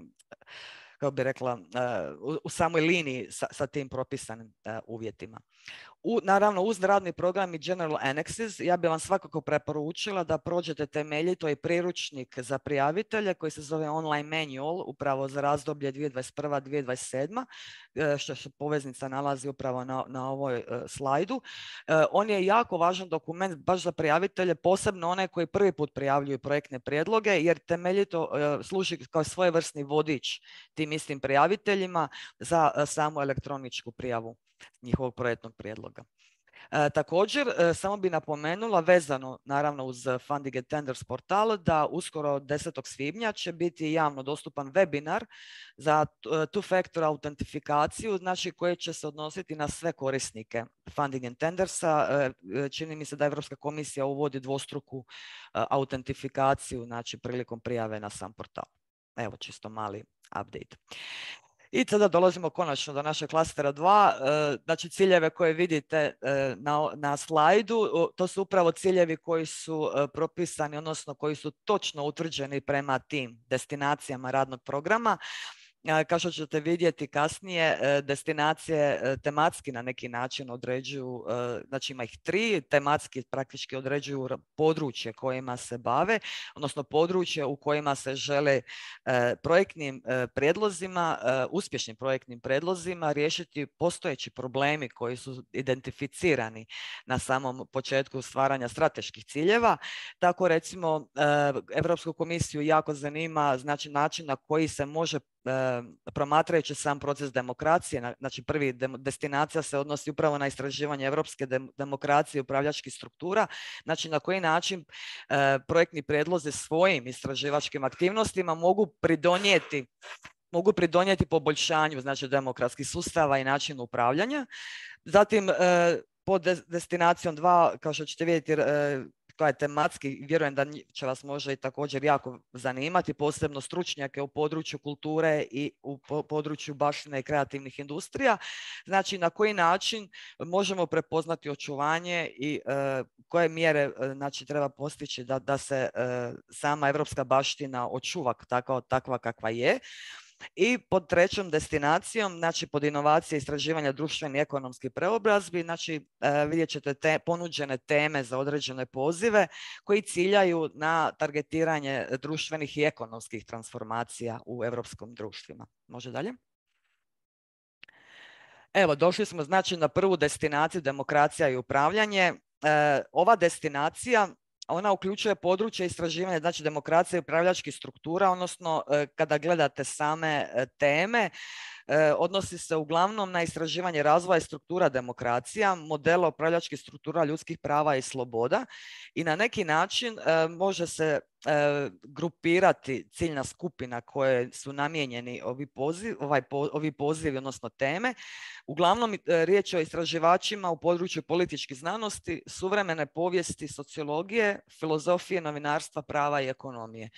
kako bi rekla, eh, u samoj liniji sa, sa tim propisanim eh, uvjetima. U, naravno, uz radni program i General Annexes, ja bih vam svakako preporučila da prođete temeljito i priručnik za prijavitelje koji se zove Online Manual, upravo za razdoblje 2021-2027, e, što se poveznica nalazi upravo na, na ovoj e, slajdu. E, on je jako važan dokument baš za prijavitelje, posebno one koji prvi put prijavljuju projektne prijedloge, jer temeljito služi kao svojevrsni vodič tim istim prijaviteljima za samu elektroničku prijavu njihovog projektnog prijedloga. E, također, e, samo bi napomenula vezano naravno uz Funding Tenders portal da uskoro 10. svibnja će biti javno dostupan webinar za tu e, factor autentifikaciju, znači koje će se odnositi na sve korisnike Funding Tendersa. E, čini mi se da Europska komisija uvodi dvostruku autentifikaciju znači prilikom prijave na sam portal. Evo čisto mali update. I sada dolazimo konačno do našeg klastera 2, e, znači ciljeve koje vidite e, na, na slajdu, to su upravo ciljevi koji su e, propisani, odnosno koji su točno utvrđeni prema tim destinacijama radnog programa kao što ćete vidjeti kasnije, e, destinacije e, tematski na neki način određuju, e, znači ima ih tri, tematski praktički određuju područje kojima se bave, odnosno područje u kojima se žele projektnim predlozima, uspješnim projektnim predlozima riješiti postojeći problemi koji su identificirani na samom početku stvaranja strateških ciljeva. Tako recimo Europsku komisiju jako zanima znači način na koji se može promatrajući sam proces demokracije, znači prvi destinacija se odnosi upravo na istraživanje europske demokracije i upravljačkih struktura, znači na koji način e, projektni prijedlozi svojim istraživačkim aktivnostima mogu pridonijeti mogu pridonijeti poboljšanju znači demokratskih sustava i načinu upravljanja. Zatim e, pod destinacijom dva, kao što ćete vidjeti, e, koja je tematski, vjerujem da će vas možda i također jako zanimati, posebno stručnjake u području kulture i u području baštine i kreativnih industrija. Znači, na koji način možemo prepoznati očuvanje i e, koje mjere e, znači, treba postići da, da se e, sama evropska baština očuva takva, takva kakva je. I pod trećom destinacijom, znači pod inovacije istraživanja društveni i ekonomski preobrazbi, znači e, vidjet ćete te, ponuđene teme za određene pozive koji ciljaju na targetiranje društvenih i ekonomskih transformacija u europskom društvima. Može dalje? Evo, došli smo znači na prvu destinaciju demokracija i upravljanje. E, ova destinacija ona uključuje područje istraživanja znači demokracije i upravljačkih struktura, odnosno e, kada gledate same e, teme, E, odnosi se uglavnom na istraživanje razvoja i struktura demokracija, modela upravljačkih struktura ljudskih prava i sloboda i na neki način e, može se e, grupirati ciljna skupina koje su namijenjeni ovi, ovaj, ovi pozivi, odnosno teme. Uglavnom riječ je o istraživačima u području političkih znanosti, suvremene povijesti, sociologije, filozofije, novinarstva, prava i ekonomije.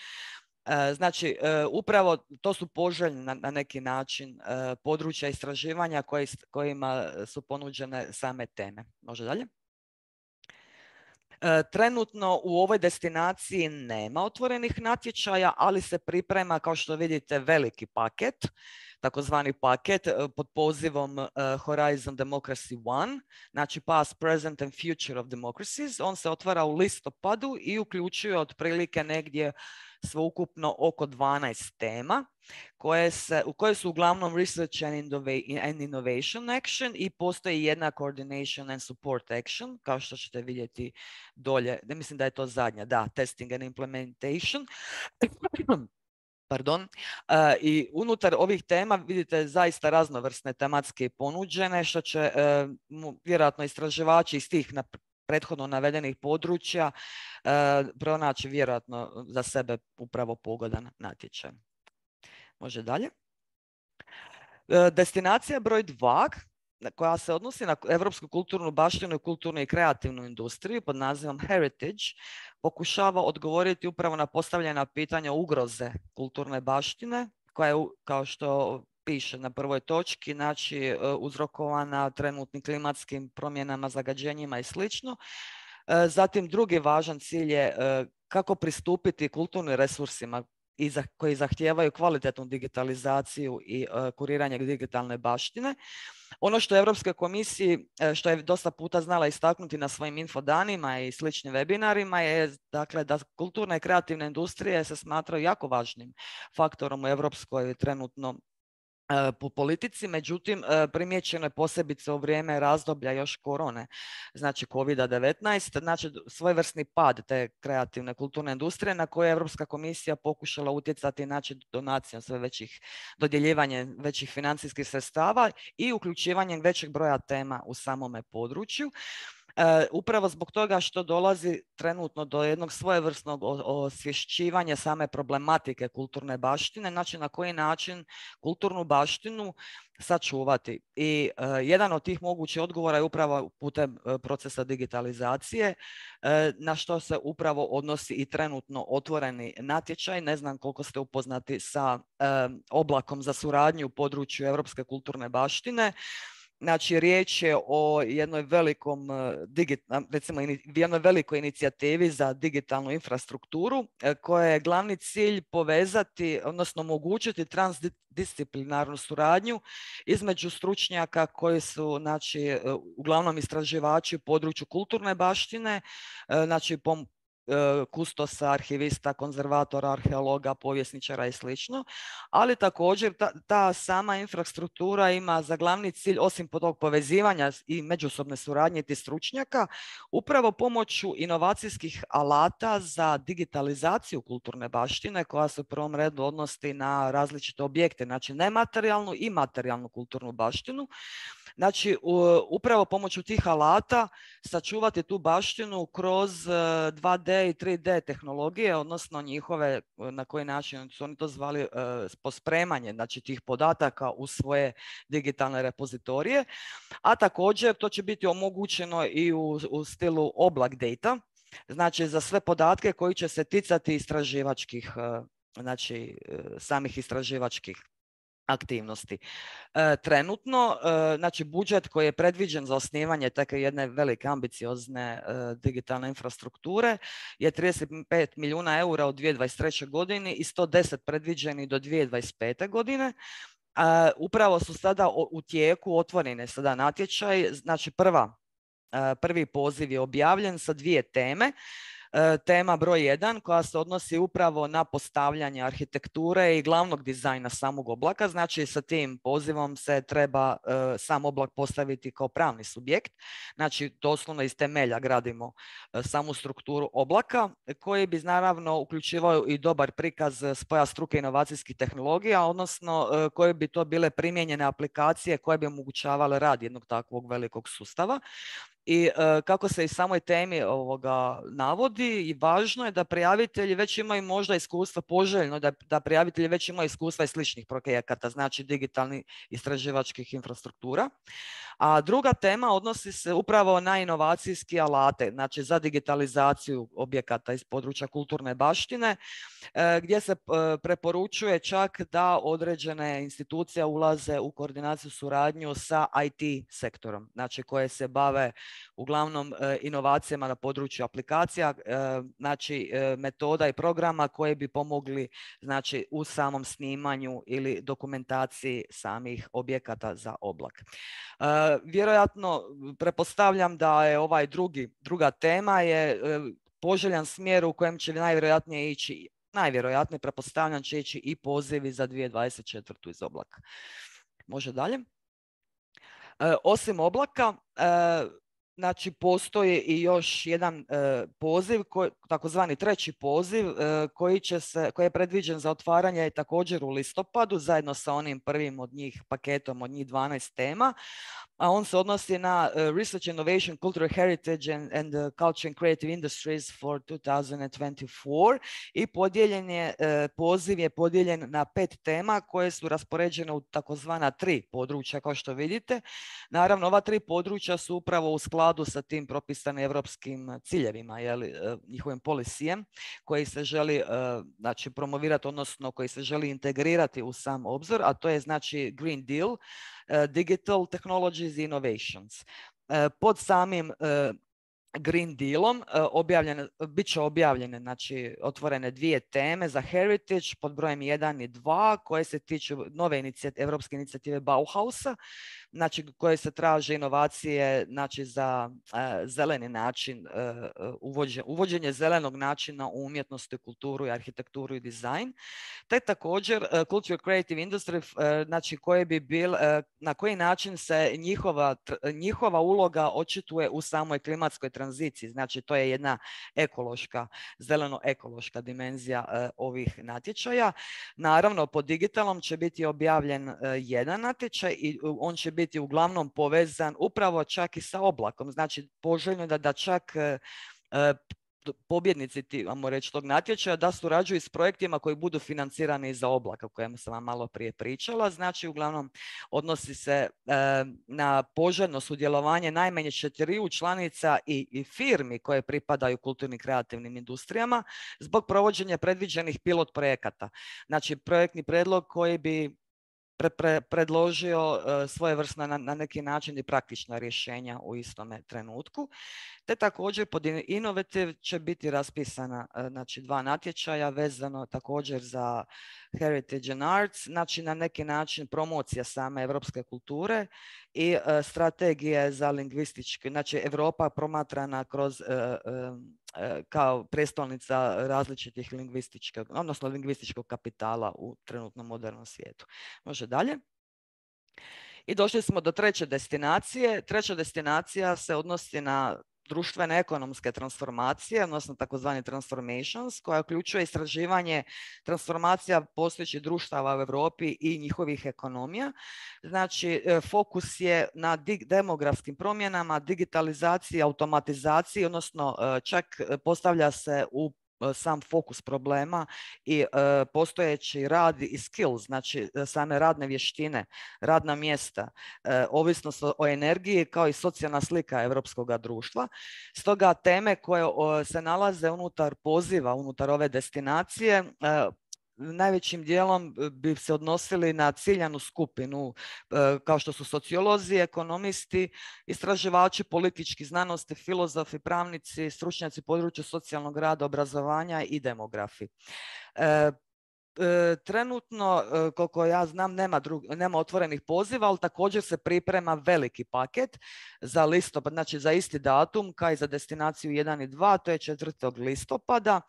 E, znači, e, upravo to su poželjne na neki način e, područja istraživanja kojima su ponuđene same teme. Može dalje? Trenutno u ovoj destinaciji nema otvorenih natječaja, ali se priprema, kao što vidite, veliki paket, takozvani paket pod pozivom Horizon Democracy One, znači Past, Present and Future of Democracies. On se otvara u listopadu i uključuje otprilike negdje sveukupno oko 12 tema koje se, u kojoj su uglavnom Research and Innovation Action i postoji jedna Coordination and Support Action, kao što ćete vidjeti dolje, ne mislim da je to zadnja, da, Testing and Implementation. <clears throat> Pardon. I unutar ovih tema vidite zaista raznovrsne tematske ponuđene, što će e, vjerojatno istraživači iz tih prethodno navedenih područja e, pronaći vjerojatno e, za sebe upravo pogodan natječaj. Može dalje. E, destinacija broj dva koja se odnosi na evropsku kulturnu baštinu i kulturnu i kreativnu industriju pod nazivom Heritage pokušava odgovoriti upravo na postavljena pitanja ugroze kulturne baštine koja je, kao što piše na prvoj točki, znači e, uzrokovana trenutnim klimatskim promjenama, zagađenjima i slično. E, zatim drugi važan cilj je e, kako pristupiti kulturnim resursima koji zahtijevaju kvalitetnu digitalizaciju i kuriranje digitalne baštine. Ono što je komisiji, što je dosta puta znala istaknuti na svojim infodanima i sličnim webinarima, je dakle, da kulturna i kreativne industrije se smatraju jako važnim faktorom u evropskoj trenutno E, po politici, međutim e, primjećeno je posebice u vrijeme razdoblja još korone, znači COVID-19, znači svojevrsni pad te kreativne kulturne industrije na koje je Europska komisija pokušala utjecati znači donacijom sve većih dodjeljivanje većih financijskih sredstava i uključivanjem većeg broja tema u samome području. E, upravo zbog toga što dolazi trenutno do jednog svojevrsnog osvješćivanja same problematike kulturne baštine, znači na koji način kulturnu baštinu sačuvati. I e, jedan od tih mogućih odgovora je upravo putem e, procesa digitalizacije, na što se upravo odnosi i trenutno otvoreni natječaj. Ne znam koliko ste upoznati sa oblakom za suradnju u području europske kulturne baštine Znači, riječ je o jednoj velikom, e, recimo, jednoj velikoj inicijativi za digitalnu infrastrukturu e, koja je glavni cilj povezati, odnosno omogućiti transdisciplinarnu suradnju između stručnjaka koji su, znači, e, uglavnom istraživači u području kulturne baštine, znači, E, kustosa, arhivista, konzervatora, arheologa, povjesničara i sl. Ali također ta, sama infrastruktura ima za glavni cilj, osim tog povezivanja i međusobne suradnje tih stručnjaka, upravo pomoću inovacijskih alata za digitalizaciju kulturne baštine koja se u prvom redu odnosi na različite objekte, znači nematerijalnu i materijalnu kulturnu baštinu. Znači, upravo pomoću tih alata sačuvati tu baštinu kroz 2D e, i 3D tehnologije, odnosno njihove, e, na koji način su oni to zvali e, pospremanje znači, tih podataka u svoje digitalne repozitorije. A također to će biti omogućeno i u, u stilu oblak data, znači za sve podatke koji će se ticati istraživačkih e, znači samih istraživačkih aktivnosti. E, trenutno, e, znači budžet koji je predviđen za osnivanje takve jedne velike ambiciozne e, digitalne infrastrukture je 35 milijuna eura u 2023. godini i 110 predviđeni do 2025. godine. Upravo su sada u tijeku otvorene sada natječaj, znači prva, prvi poziv je objavljen sa dvije teme. E, tema broj 1 koja se odnosi upravo na postavljanje arhitekture i glavnog dizajna samog oblaka. Znači sa tim pozivom se treba e, sam oblak postaviti kao pravni subjekt. Znači doslovno iz temelja gradimo e, samu strukturu oblaka koji bi naravno uključivao i dobar prikaz spoja struke inovacijskih tehnologija, odnosno koje bi to bile primijenjene aplikacije koje bi omogućavale rad jednog takvog velikog sustava i eh, kako se i samoj temi ovoga navodi i važno je da prijavitelji već imaju možda iskustva poželjno da, da prijavitelji već imaju iskustva iz sličnih projekata znači digitalnih istraživačkih infrastruktura a druga tema odnosi se upravo na inovacijski alate znači za digitalizaciju objekata iz područja kulturne baštine eh, gdje se eh, preporučuje čak da određene institucije ulaze u koordinaciju suradnju sa IT sektorom znači koje se bave uglavnom e, inovacijama na području aplikacija, e, znači e, metoda i programa koje bi pomogli znači u samom snimanju ili dokumentaciji samih objekata za oblak. Vjerojatno prepostavljam da je ovaj drugi, druga tema je poželjan smjer u kojem će najvjerojatnije ići najvjerojatnije prepostavljam će ići i pozivi za 2024. iz oblaka. Može dalje. osim oblaka, Znači, postoji i još jedan e, poziv, takozvani treći poziv, e, koji, će se, koji je predviđen za otvaranje također u listopadu, zajedno sa onim prvim od njih paketom, od njih 12 tema a on se odnosi na uh, Research Innovation, Cultural Heritage and, and uh, Culture and Creative Industries for 2024 i podijeljen je, uh, poziv je podijeljen na pet tema koje su raspoređene u takozvana tri područja kao što vidite. Naravno, ova tri područja su upravo u skladu sa tim propisanim evropskim ciljevima, jeli, njihovim policijem, koji se želi znači, promovirati, odnosno koji se želi integrirati u sam obzor, a to je znači Green Deal, E, digital technologies innovations. E, pod samim e, Green Dealom objavljene, bit će objavljene, znači otvorene dvije teme za Heritage pod brojem 1 i 2 koje se tiču nove inicijative, evropske inicijative Bauhausa znači koje se traže inovacije znači za e, zeleni način, e, e, uvođenje, uvođenje zelenog načina u umjetnosti, kulturu i arhitekturu i dizajn, te također Culture Creative Industry, znači koje bi bil, na koji način se njihova, njihova uloga očituje u samoj klimatskoj tranziciji, znači to je jedna ekološka, zeleno-ekološka dimenzija ovih natječaja. Naravno, po digitalnom će biti objavljen jedan natječaj i on će biti biti uglavnom povezan upravo čak i sa oblakom. Znači, poželjno je da, da čak e, e, pobjednici ti, reći, tog natječaja da surađuju s projektima koji budu financirani za oblaka o kojem sam vam malo prije pričala. Znači, uglavnom, odnosi se e, na poželjno sudjelovanje najmanje četiriju članica i, i firmi koje pripadaju kulturnim kreativnim industrijama zbog provođenja predviđenih pilot projekata. Znači, projektni predlog koji bi predložio eh, svojevrsna na, na neki način i praktična rješenja u istome trenutku. Te također pod Innovative će biti raspisana eh, znači, dva natječaja vezano također za Heritage and Arts, znači na neki način promocija same evropske kulture i eh, strategije za lingvistički, znači Europa promatrana kroz E, kao prestolnica različitih lingvističkog, odnosno lingvističkog kapitala u trenutnom modernom svijetu. Može dalje. I došli smo do treće destinacije. Treća destinacija se odnosi na društvene ekonomske transformacije, odnosno takozvani transformations, koja uključuje istraživanje transformacija postojećih društava u Europi i njihovih ekonomija. Znači, e, fokus je na demografskim promjenama, digitalizaciji, automatizaciji, odnosno e, čak e, postavlja se u E, sam fokus problema i e, postojeći rad i skill, znači e, same radne vještine, radna mjesta, ovisnost o energiji kao i socijalna slika europskog društva. Stoga teme koje se nalaze unutar poziva, unutar ove destinacije, najvećim dijelom e, bi se odnosili na ciljanu skupinu e, kao što su sociolozi, ekonomisti, istraživači politički znanosti, filozofi, pravnici, stručnjaci područja socijalnog rada, obrazovanja i demografi. E, E, trenutno, e, koliko ja znam, nema, nema otvorenih poziva, ali također se priprema veliki paket za listopad, znači za isti datum, kao i za destinaciju 1 i 2, to je 4. listopada,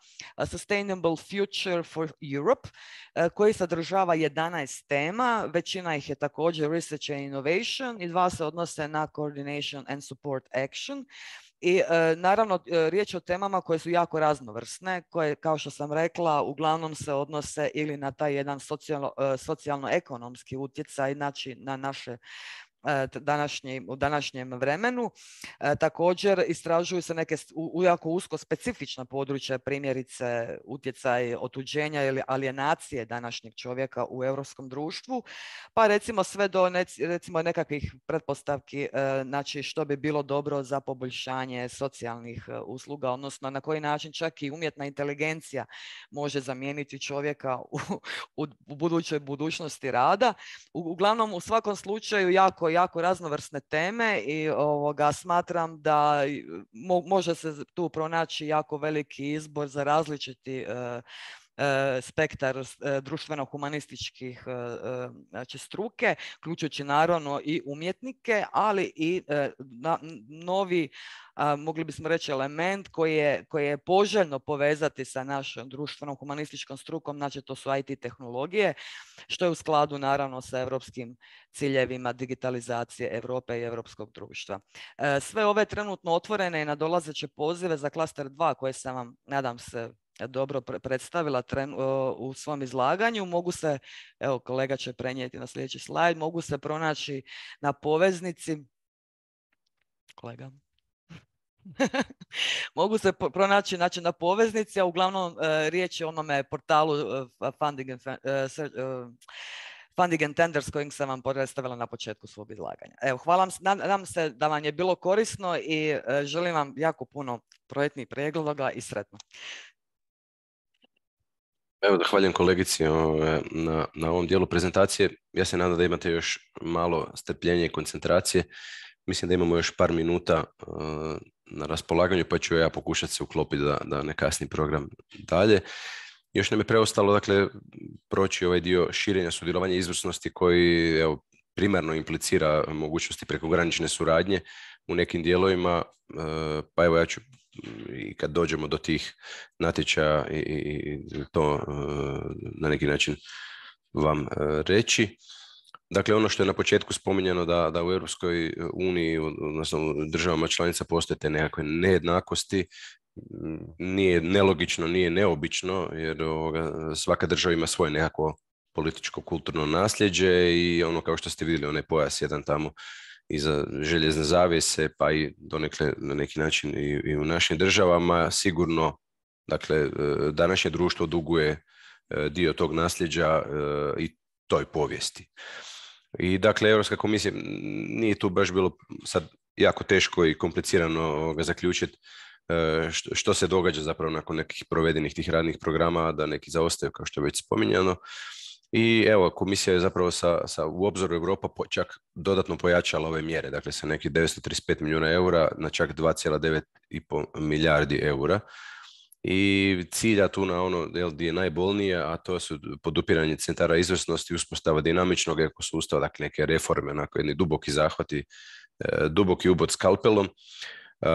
Sustainable Future for Europe, e, koji sadržava 11 tema, većina ih je također Research and Innovation i dva se odnose na Coordination and Support Action. I e, naravno e, riječ je o temama koje su jako raznovrsne, koje kao što sam rekla uglavnom se odnose ili na taj jedan socijalno, e, socijalno ekonomski utjecaj znači na naše E, u današnjem vremenu. E, također istražuju se neke u, jako usko specifična područja, primjerice utjecaj otuđenja ili alijenacije današnjeg čovjeka u europskom društvu, pa recimo sve do recimo nekakvih pretpostavki e, znači što bi bilo dobro za poboljšanje socijalnih usluga, odnosno na koji način čak i umjetna inteligencija može zamijeniti čovjeka u, budućoj budućnosti rada. uglavnom u svakom slučaju jako jako raznovrsne teme i ovoga, smatram da mo može se tu pronaći jako veliki izbor za različiti eh, E, spektar e, društveno-humanističkih e, znači struke, ključujući naravno i umjetnike, ali i novi mogli bismo reći element koji je, poželjno povezati sa našom društvenom humanističkom strukom, znači to su IT tehnologije, što je u skladu naravno sa europskim ciljevima digitalizacije Europe i europskog društva. sve ove trenutno otvorene i nadolazeće pozive za klaster 2 koje sam vam, nadam se, E, dobro predstavila tren, u svom izlaganju. Mogu se, evo kolega će prenijeti na sljedeći slajd, mogu se pronaći na poveznici. Kolega. <laughs> mogu se pronaći znači, na poveznici, a uglavnom e, riječ je o onome portalu e, Funding and, Tenders kojim sam vam predstavila na početku svog izlaganja. Evo, hvala, nadam se da vam je bilo korisno i želim vam jako puno projektnih pregloga i sretno. Evo, zahvaljujem kolegici na, ovom dijelu prezentacije. Ja se nadam da imate još malo strpljenja i koncentracije. Mislim da imamo još par minuta e, na raspolaganju, pa ću ja pokušati se uklopiti da, da ne kasni program dalje. Još nam je preostalo, dakle, proći ovaj dio širenja sudjelovanja izvrsnosti koji evo, primarno implicira mogućnosti prekogranične suradnje u nekim dijelovima, e, pa evo ja ću i kad dođemo do tih natječaja i, i to e, na neki način vam e, reći. Dakle, ono što je na početku spominjano da, da u Europskoj uniji, odnosno u državama članica postoje te nekakve nejednakosti, nije nelogično, nije neobično, jer svaka država ima svoje nekako političko-kulturno nasljeđe i ono kao što ste vidjeli, onaj pojas jedan tamo iza željezne zavijese, pa i donekle na neki način i, i u našim državama, sigurno dakle e, današnje društvo duguje e, dio tog nasljeđa e, i toj povijesti. I dakle, Europska komisija nije tu baš bilo sad jako teško i komplicirano ga zaključiti što se događa zapravo nakon nekih provedenih tih radnih programa, da neki zaostaju, kao što je već spominjano. I evo, komisija je zapravo sa, sa u obzoru Europa po, čak dodatno pojačala ove mjere, dakle sa nekih 935 milijuna eura na čak 2,9 milijardi eura i cilja tu na ono jel, gdje je najbolnije, a to su podupiranje centara izvrsnosti, uspostava dinamičnog ekosustava, dakle neke reforme, onako jedni duboki zahvati, e, duboki ubod skalpelom, e,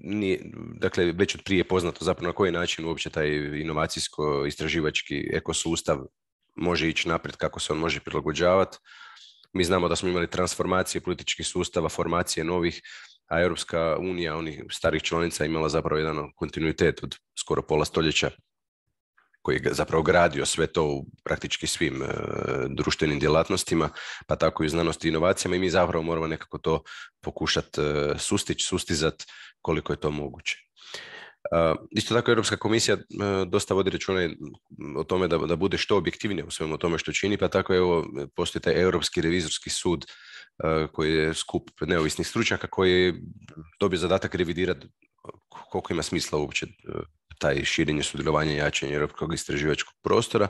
nije, dakle, već od prije poznato zapravo na koji način uopće taj inovacijsko-istraživački ekosustav može ići naprijed, kako se on može prilagođavati. Mi znamo da smo imali transformacije političkih sustava, formacije novih, a Europska unija, onih starih članica, imala zapravo jedan kontinuitet od skoro pola stoljeća koji je zapravo gradio sve to u praktički svim e, društvenim djelatnostima, pa tako i u znanosti i inovacijama i mi zapravo moramo nekako to pokušati e, sustići, sustizat koliko je to moguće. E, isto tako Europska komisija dosta vodi računa o tome da, bude što objektivnije u svemu tome što čini, pa tako evo postoji taj Europski revizorski sud koji je skup neovisnih stručnjaka koji dobio zadatak revidirati koliko ima smisla uopće taj širenje, sudjelovanje, jačanje europskog istraživačkog prostora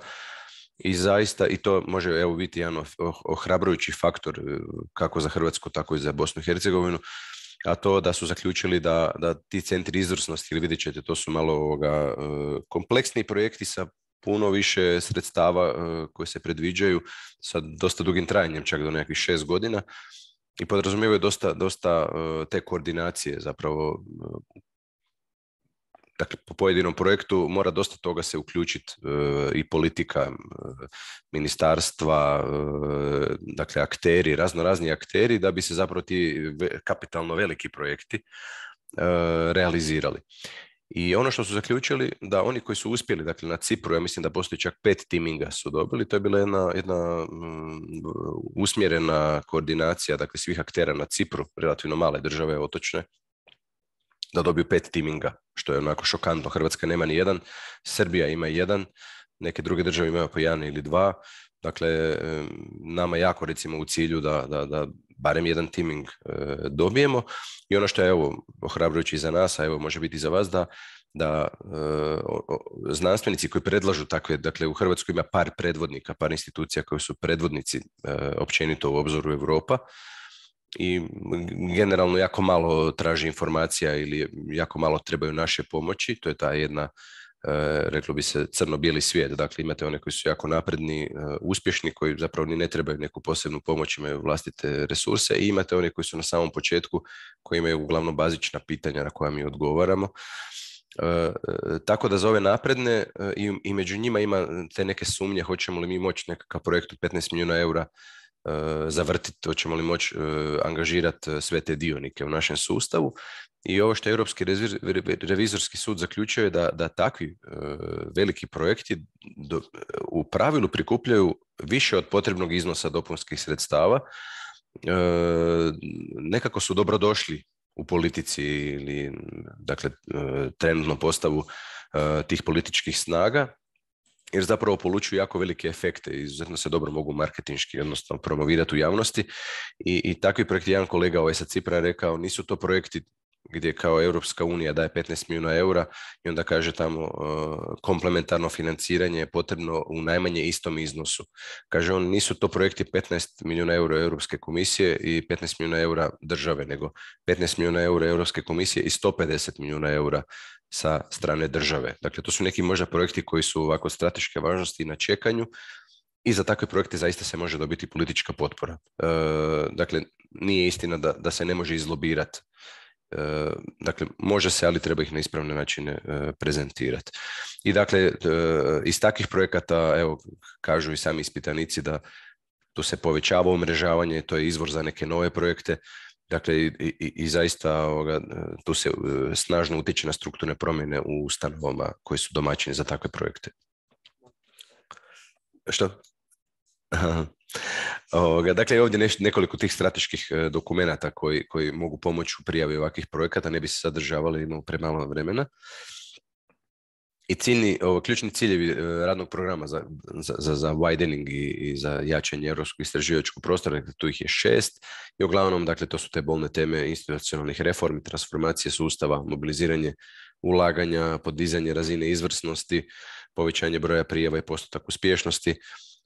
i zaista i to može evo biti jedan oh-, oh-, ohrabrujući faktor e, kako za Hrvatsku tako i za Bosnu i Hercegovinu a to da su zaključili da, da ti centri izvrsnosti ili vidjet ćete to su malo ovoga, e, kompleksni projekti sa puno više sredstava e, koje se predviđaju sa dosta dugim trajanjem čak do nekakvih šest godina i podrazumijevaju dosta, dosta te koordinacije zapravo dakle, po pojedinom projektu mora dosta toga se uključiti e, i politika e, ministarstva, e, dakle akteri, razno razni akteri da bi se zapravo ti kapitalno veliki projekti realizirali. I ono što su zaključili, da oni koji su uspjeli, dakle na Cipru, ja mislim da postoji čak pet timinga su dobili, to je bila jedna, jedna mm, usmjerena koordinacija dakle, svih aktera na Cipru, relativno male države otočne, da dobiju pet timinga, što je onako šokantno. Hrvatska nema ni jedan, Srbija ima jedan, neke druge države imaju po jedan ili dva. Dakle, nama jako recimo u cilju da, da, da barem jedan timing e, dobijemo i ono što je evo ohrabrujući i za nas, a evo može biti i za vas da da e, znanstvenici koji predlažu takve, dakle u Hrvatskoj ima par predvodnika, par institucija koji su predvodnici e, općenito u obzoru Europa, i generalno jako malo traži informacija ili jako malo trebaju naše pomoći. To je ta jedna e, reklo bi se crno-bijeli svijet. Dakle, imate one koji su jako napredni, e, uspješni, koji zapravo ni ne trebaju neku posebnu pomoć, imaju vlastite resurse i imate one koji su na samom početku, koji imaju uglavnom bazična pitanja na koja mi odgovaramo. E, tako da za ove napredne i među njima ima te neke sumnje, hoćemo li mi moći nekakav projekt od 15 milijuna eura Eh, zavrtiti, hoćemo li moći eh, angažirati eh, sve te dionike u našem sustavu. I ovo što je Europski revizorski sud zaključio je da, da takvi veliki projekti do, u pravilu prikupljaju više od potrebnog iznosa dopunskih sredstava, nekako su dobrodošli u politici ili dakle trenutnom postavu tih političkih snaga jer zapravo polučuju jako velike efekte i izuzetno se dobro mogu marketinški odnosno promovirati u javnosti i, i takvi projekti, jedan kolega ovaj sa Cipra rekao, nisu to projekti gdje kao Europska unija daje 15 milijuna eura i onda kaže tamo e, komplementarno financiranje je potrebno u najmanje istom iznosu. Kaže on, nisu to projekti 15 milijuna eura Europske komisije i 15 milijuna eura države, nego 15 milijuna eura Europske komisije i 150 milijuna eura sa strane države. Dakle, to su neki možda projekti koji su ovako strateške važnosti i na čekanju, i za takve projekte zaista se može dobiti politička potpora. E, dakle, nije istina da, da se ne može izlobirati E, dakle može se, ali treba ih na ispravne načine e, prezentirati. I dakle, e, iz takvih projekata, evo, kažu i sami ispitanici da tu se povećava umrežavanje, to je izvor za neke nove projekte, dakle i, zaista tu se snažno utječe na strukturne promjene u ustanovama koji su domaćine za takve projekte. Što? <laughs> Oga Dakle, ovdje neš, nekoliko tih strateških e, dokumenata koji, koji mogu pomoći u prijavi ovakvih projekata, ne bi se sadržavali, imamo premalo vremena. I ciljni, ključni ciljevi e, radnog programa za, za, za widening i, za jačanje europskog istraživačkog prostora, dakle, tu ih je šest. I uglavnom, dakle, to su te bolne teme institucionalnih reformi, transformacije sustava, mobiliziranje ulaganja, podizanje razine izvrsnosti, povećanje broja prijava i postotak uspješnosti,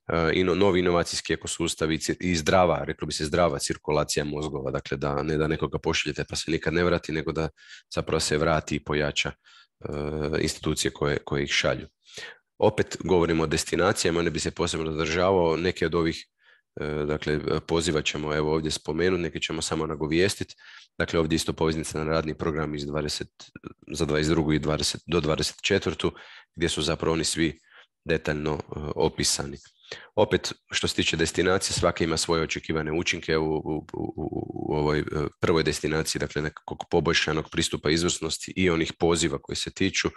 E, ino, novi inovacijski ekosustav i, i zdrava, reklo bi se zdrava cirkulacija mozgova, dakle da ne da nekoga pošaljete pa se nikad ne vrati, nego da zapravo se vrati i pojača e, institucije koje, ih šalju. Opet govorimo o destinacijama, ne bi se posebno zadržavao, neke od ovih e, dakle poziva ćemo evo ovdje spomenuti, neke ćemo samo nagovijestiti. Dakle ovdje isto poveznica na radni program iz 20, za 22. i 20, do 24. gdje su zapravo oni svi detaljno opisani. Opet, što se tiče destinacije, svaka ima svoje očekivane učinke u, ovoj e, prvoj destinaciji, dakle nekakvog poboljšanog pristupa izvrsnosti i onih poziva koji se tiču.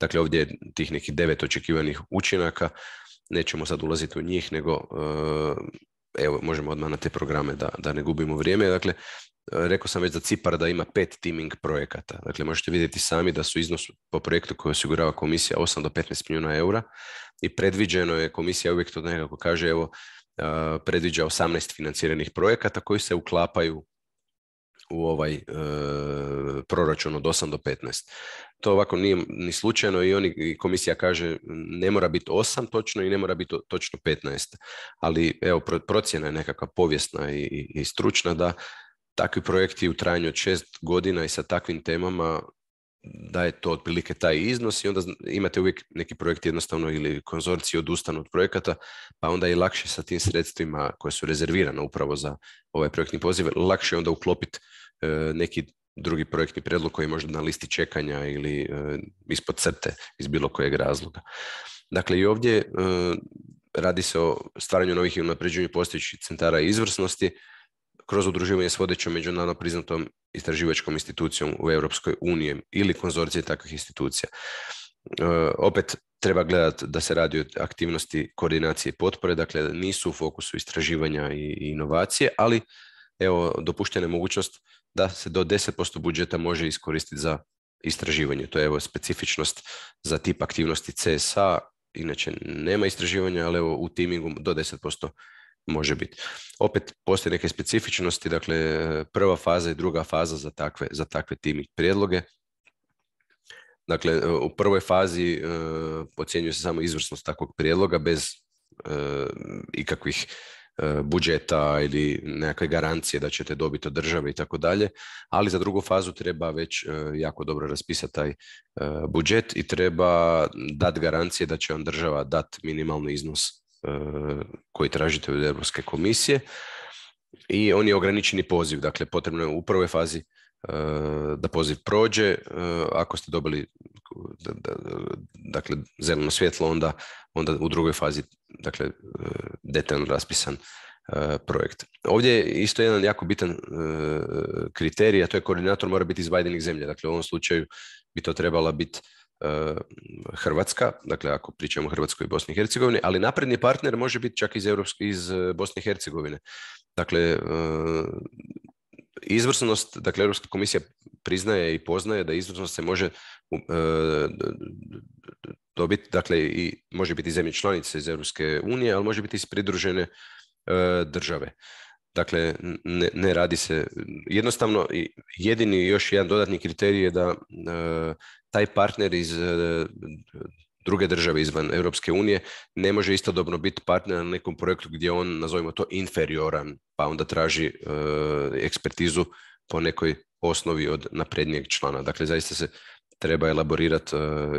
Dakle, ovdje je tih nekih devet očekivanih učinaka, nećemo sad ulaziti u njih, nego e, evo možemo odmah na te programe da, da ne gubimo vrijeme. Dakle, rekao sam već za Cipar da ima pet teaming projekata. Dakle, možete vidjeti sami da su iznos po projektu koji osigurava komisija 8 do 15 milijuna eura i predviđeno je, komisija uvijek to nekako kaže, evo, predviđa 18 financiranih projekata koji se uklapaju u ovaj e, proračun od 8 do 15. To ovako nije ni slučajno i oni, komisija kaže ne mora biti 8 točno i ne mora biti točno 15. Ali evo, procjena je nekakva povijesna i, stručna da takvi projekti u trajanju od 6 godina i sa takvim temama da je to otprilike taj iznos i onda imate uvijek neki projekti jednostavno ili konzorciji odustanu od projekata, pa onda je lakše sa tim sredstvima koje su rezervirane upravo za ovaj projektni poziv, lakše je onda uklopiti E, neki drugi projektni prijedlog koji je možda na listi čekanja ili e, ispod crte iz bilo kojeg razloga. Dakle, i ovdje e, radi se o stvaranju novih i unapređenju postojećih centara izvrsnosti kroz udruživanje s vodećom međunarodno priznatom istraživačkom institucijom u Europskoj uniji ili konzorcije takvih institucija. Opet treba gledati da se radi o aktivnosti koordinacije i potpore, dakle nisu u fokusu istraživanja i inovacije, ali evo dopuštene mogućnost da se do 10% budžeta može iskoristiti za istraživanje. To je evo specifičnost za tip aktivnosti CSA, inače nema istraživanja, ali evo u timingu do 10% može biti. Opet postoje neke specifičnosti, dakle prva faza i druga faza za takve, za takve timing prijedloge. Dakle, u prvoj fazi e, ocjenjuje se samo izvrsnost takvog prijedloga bez e, ikakvih E, budžeta ili nekakve garancije da ćete dobiti od države i tako dalje, ali za drugu fazu treba već e, jako dobro raspisati taj e, budžet i treba dati garancije da će vam država dati minimalni iznos koji tražite od Europske komisije i on je ograničeni poziv, dakle potrebno je u prvoj fazi da poziv prođe, ako ste dobili dakle, zeleno svjetlo, onda onda u drugoj fazi dakle, e, detaljno raspisan e, projekt. Ovdje je isto jedan jako bitan e, kriterij, a to je koordinator mora biti iz vajdenih zemlje, Dakle, u ovom slučaju bi to trebala biti Hrvatska, dakle ako pričamo Hrvatskoj i Bosni i Hercegovini, ali napredni partner može biti čak iz, Europske, iz Bosne i Hercegovine. Dakle, izvrsnost, dakle Europska komisija priznaje i poznaje da izvrsnost se može to dakle, i, može biti zemlje članice iz Europske unije, ali može biti iz pridružene e, države. Dakle, ne, ne, radi se, jednostavno jedini još jedan dodatni kriterij je da e, taj partner iz e, druge države izvan Europske unije ne može istodobno biti partner na nekom projektu gdje on, nazovimo to, inferioran, pa onda traži ekspertizu po nekoj osnovi od naprednijeg člana. Dakle, zaista se treba elaborirati e,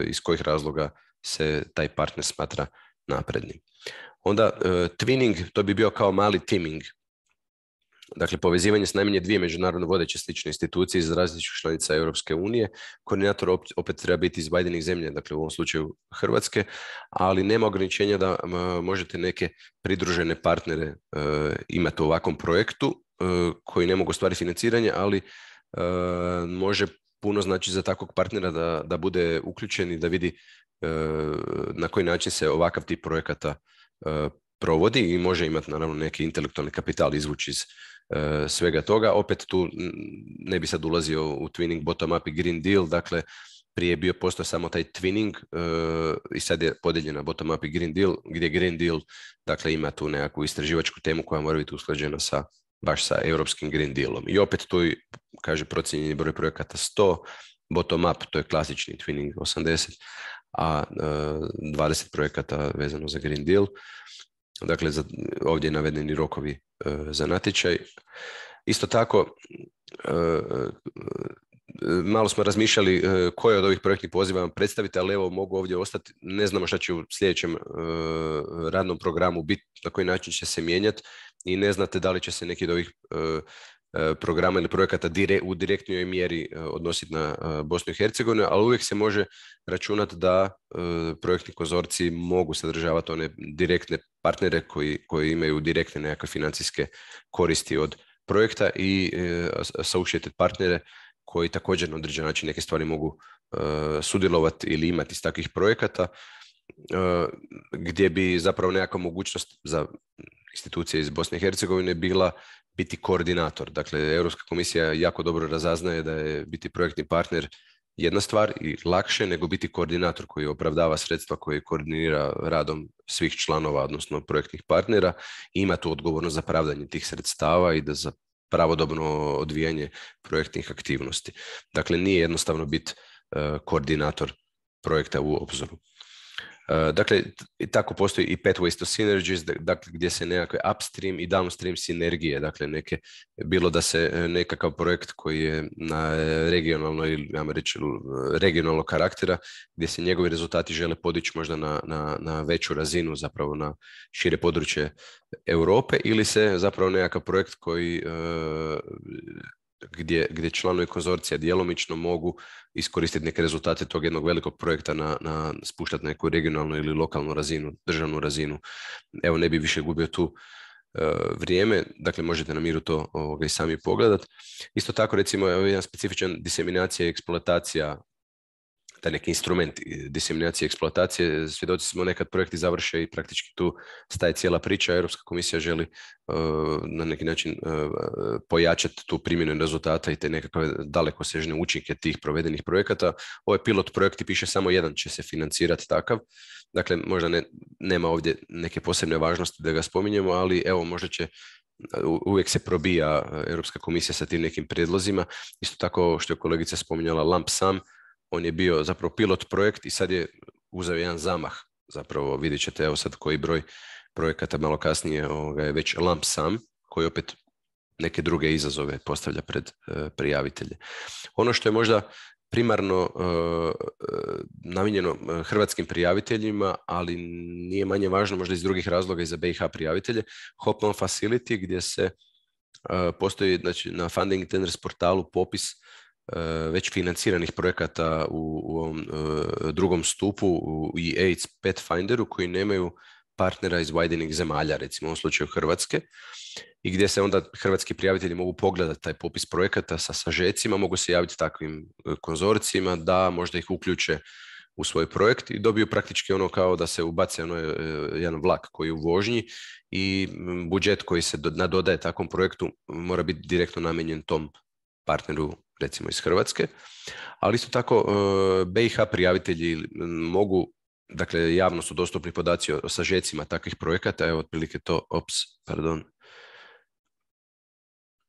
iz kojih razloga se taj partner smatra naprednim. Onda e, twinning, to bi bio kao mali teaming, dakle povezivanje s najmanje dvije međunarodno vodeće slične institucije iz različitih članica Europske unije. Koordinator opet treba biti iz Bajdenih zemlje, dakle u ovom slučaju Hrvatske, ali nema ograničenja da možete neke pridružene partnere e, imati u ovakvom projektu koji ne mogu stvari financiranje, ali može puno znači za takvog partnera da, da bude uključen i da vidi e, na koji način se ovakav tip projekata e, provodi i može imati naravno neki intelektualni kapital izvući iz e, svega toga. Opet tu ne bi sad ulazio u twinning, bottom up i green deal, dakle prije je bio postao samo taj twinning i sad je podijeljena bottom up i green deal, gdje green deal dakle ima tu nekakvu istraživačku temu koja mora biti usklađena sa baš sa europskim Green Dealom. I opet tu, kaže, procijenjeni broj projekata 100, bottom up, to je klasični twinning 80, a 20 e, projekata vezano za Green Deal. Dakle, za, ovdje je navedeni rokovi e, za natječaj. Isto tako, e, malo smo razmišljali e, koje od ovih projektnih poziva vam predstavite, ali evo mogu ovdje ostati. Ne znamo šta će u sljedećem e, radnom programu biti, na koji način će se mijenjati i ne znate da li će se neki od ovih e, programa ili projekata u direktnoj mjeri odnositi na Bosnu i Hercegovinu, ali uvijek se može računati da projektni konzorci mogu sadržavati one direktne partnere koji, koji imaju direktne nekakve financijske koristi od projekta i associated partnere koji također na određen način neke stvari mogu e, sudjelovati ili imati iz takvih projekata e, gdje bi zapravo nekakva mogućnost za institucije iz Bosne i Hercegovine bila biti koordinator. Dakle, Europska komisija jako dobro razaznaje da je biti projektni partner jedna stvar i lakše nego biti koordinator koji opravdava sredstva koje koordinira radom svih članova, odnosno projektnih partnera ima tu odgovornost za pravdanje tih sredstava i da za pravodobno odvijanje projektnih aktivnosti. Dakle, nije jednostavno biti eh, koordinator projekta u obzoru. Eh, dakle, tako postoji i pathways to synergies, dakle, gdje se nekakve upstream i downstream sinergije, dakle, neke, bilo da se eh, nekakav projekt koji je na eh, regionalno ili, ja reći, regionalnog karaktera, gdje se njegovi rezultati žele podići možda na, na, na veću razinu, zapravo na šire područje Europe, ili se zapravo nekakav projekt koji gdje, gdje članovi konzorcija djelomično mogu iskoristiti neke rezultate tog jednog velikog projekta na, na spuštati neku regionalnu ili lokalnu razinu, državnu razinu. Evo, ne bi više gubio tu e, vrijeme, dakle možete na miru to i ovaj, sami pogledat. Isto tako recimo je jedan specifičan diseminacija i eksploatacija taj neki instrument e, diseminacije eksploatacije. Svjedoci smo nekad projekti završe i praktički tu staje cijela priča. Europska komisija želi e, na neki način e, pojačati tu primjenu rezultata i te nekakve dalekosežne učinke tih provedenih projekata. Ovaj pilot projekti piše samo jedan će se financirati takav. Dakle, možda nema ovdje neke posebne važnosti da ga spominjemo, ali evo možda će uvijek se probija Europska komisija sa tim nekim prijedlozima. Isto tako što je kolegica spominjala LAMP SAM, on je bio zapravo pilot projekt i sad je uzeo jedan zamah. Zapravo vidjet ćete evo sad koji broj projekata malo kasnije je već lamp sam koji opet neke druge izazove postavlja pred e, prijavitelje. Ono što je možda primarno e, e, namijenjeno hrvatskim prijaviteljima, ali nije manje važno možda iz drugih razloga i za BiH prijavitelje, Hopman Facility gdje se postoji znači, na Funding Tenders portalu popis E, već financiranih projekata u, ovom e, drugom stupu u e i AIDS Pathfinderu koji nemaju partnera iz vajdenih zemalja, recimo u slučaju Hrvatske, i gdje se onda hrvatski prijavitelji mogu pogledati taj popis projekata sa sažecima, mogu se javiti takvim konzorcijima da možda ih uključe u svoj projekt i dobiju praktički ono kao da se ubaci ono jedan vlak koji je u vožnji i budžet koji se nadodaje takvom projektu mora biti direktno namijenjen tom partneru recimo iz Hrvatske, ali isto tako e, BiH prijavitelji e, mogu, dakle javno su dostupni podaci o sažecima takvih projekata, evo otprilike to, ops, pardon,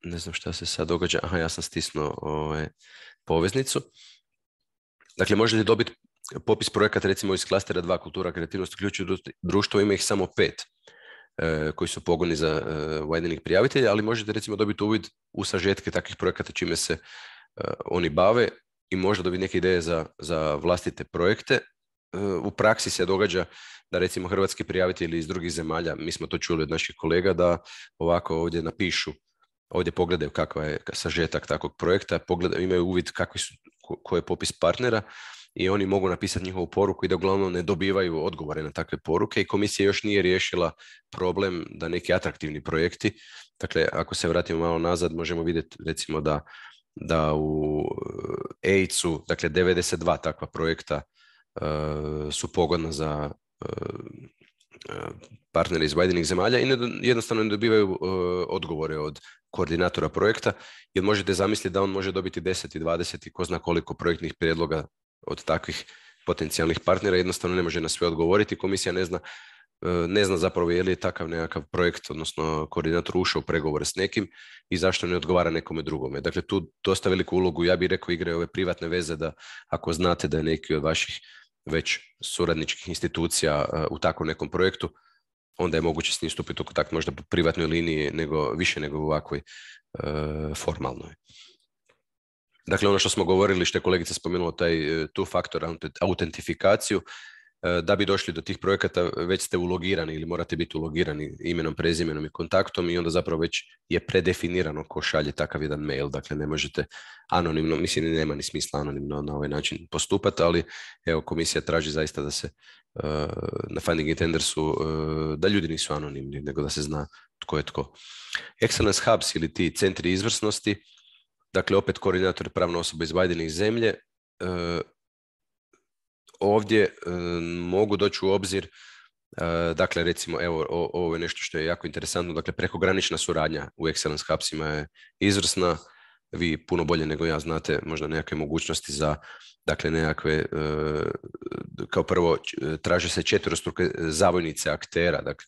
ne znam šta se sad događa, aha ja sam stisnuo ovaj, poveznicu. Dakle, možete dobiti popis projekata recimo iz klastera dva kultura, kreativnost, uključuju društvo, ima ih samo pet e, koji su pogoni za Widening prijavitelja, ali možete recimo dobiti uvid u sažetke takvih projekata čime se Eh, oni bave i možda dobiti neke ideje za, za vlastite projekte. Eh, u praksi se događa da recimo hrvatski prijavitelji iz drugih zemalja, mi smo to čuli od naših kolega, da ovako ovdje napišu, ovdje pogledaju kakva je sažetak takvog projekta, pogledaju, imaju uvid kakvi su, ko, je popis partnera i oni mogu napisati njihovu poruku i da uglavnom ne dobivaju odgovore na takve poruke i komisija još nije riješila problem da neki atraktivni projekti, dakle ako se vratimo malo nazad možemo vidjeti recimo da da u e, AIDS-u, dakle 92 takva projekta e, su pogodna za e, partnere iz vajdenih zemalja i jednostavno ne dobivaju odgovore od koordinatora projekta, jer možete zamisliti da on može dobiti 10 i 20 i ko zna koliko projektnih prijedloga od takvih potencijalnih partnera, jednostavno ne može na sve odgovoriti, komisija ne zna E, ne zna zapravo je li je takav nekakav projekt, odnosno koordinator ušao u pregovore s nekim i zašto ne odgovara nekome drugome. Dakle, tu dosta veliku ulogu, ja bih rekao, igraju ove privatne veze da ako znate da je neki od vaših već suradničkih institucija e, u takvom nekom projektu, onda je moguće s njim stupiti u kontakt možda po privatnoj liniji nego, više nego u ovakvoj e, formalnoj. Dakle, ono što smo govorili, što je kolegica spomenula, taj tu faktor autentifikaciju, Eh, da bi došli do tih projekata već ste ulogirani ili morate biti ulogirani imenom, prezimenom i kontaktom i onda zapravo već je predefinirano ko šalje takav jedan mail. Dakle, ne možete anonimno, mislim nema ni smisla anonimno na ovaj način postupati, ali evo komisija traži zaista da se eh, na Finding Tendersu eh, da ljudi nisu anonimni, nego da se zna tko je tko. Excellence Hubs ili ti centri izvrsnosti, dakle opet koordinator pravna osoba iz vajdenih zemlje, ovdje e, mogu doći u obzir e, Dakle, recimo, evo, ovo je nešto što je jako interesantno, dakle, prekogranična suradnja u Excellence Hubsima je izvrsna, vi puno bolje nego ja znate možda nekakve mogućnosti za, dakle, nekakve, e, kao prvo, traže se četvrstruke zavojnice aktera, dakle,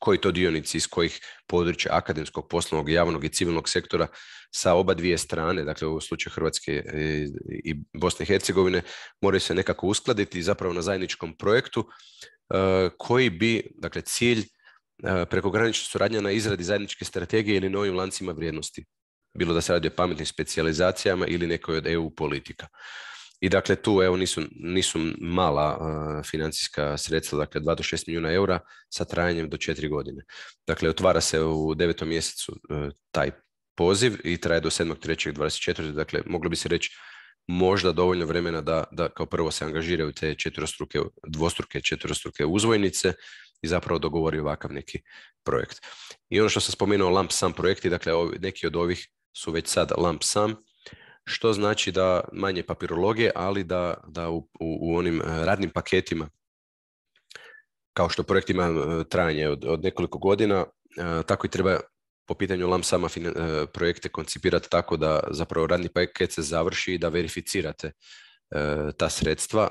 koji to dionici iz kojih područja akademskog, poslovnog, javnog i civilnog sektora sa oba dvije strane, dakle u slučaju Hrvatske e, i Bosne i Hercegovine, moraju se nekako uskladiti zapravo na zajedničkom projektu e, koji bi, dakle cilj e, prekogranična suradnja na izradi zajedničke strategije ili novim lancima vrijednosti bilo da se radi o pametnim specijalizacijama ili nekoj od EU politika. I dakle tu evo nisu, nisu mala e, financijska sredstva, dakle 2 do 6 milijuna eura sa trajanjem do 4 godine. Dakle otvara se u devetom mjesecu e, taj poziv i traje do 7.3.24. Dakle moglo bi se reći možda dovoljno vremena da, da kao prvo se angažiraju te četvrostruke, dvostruke, četvrostruke uzvojnice i zapravo dogovori ovakav neki projekt. I ono što sam spomenuo, LAMP SAM projekti, dakle neki od ovih su već sad LAMP SAM što znači da manje papirologije, ali da, da u, u, onim e, radnim paketima, kao što projekt ima e, trajanje od, od nekoliko godina, e, tako i treba po pitanju LAMSAMA projekte koncipirati tako da zapravo radni paket se završi i da verificirate ta sredstva.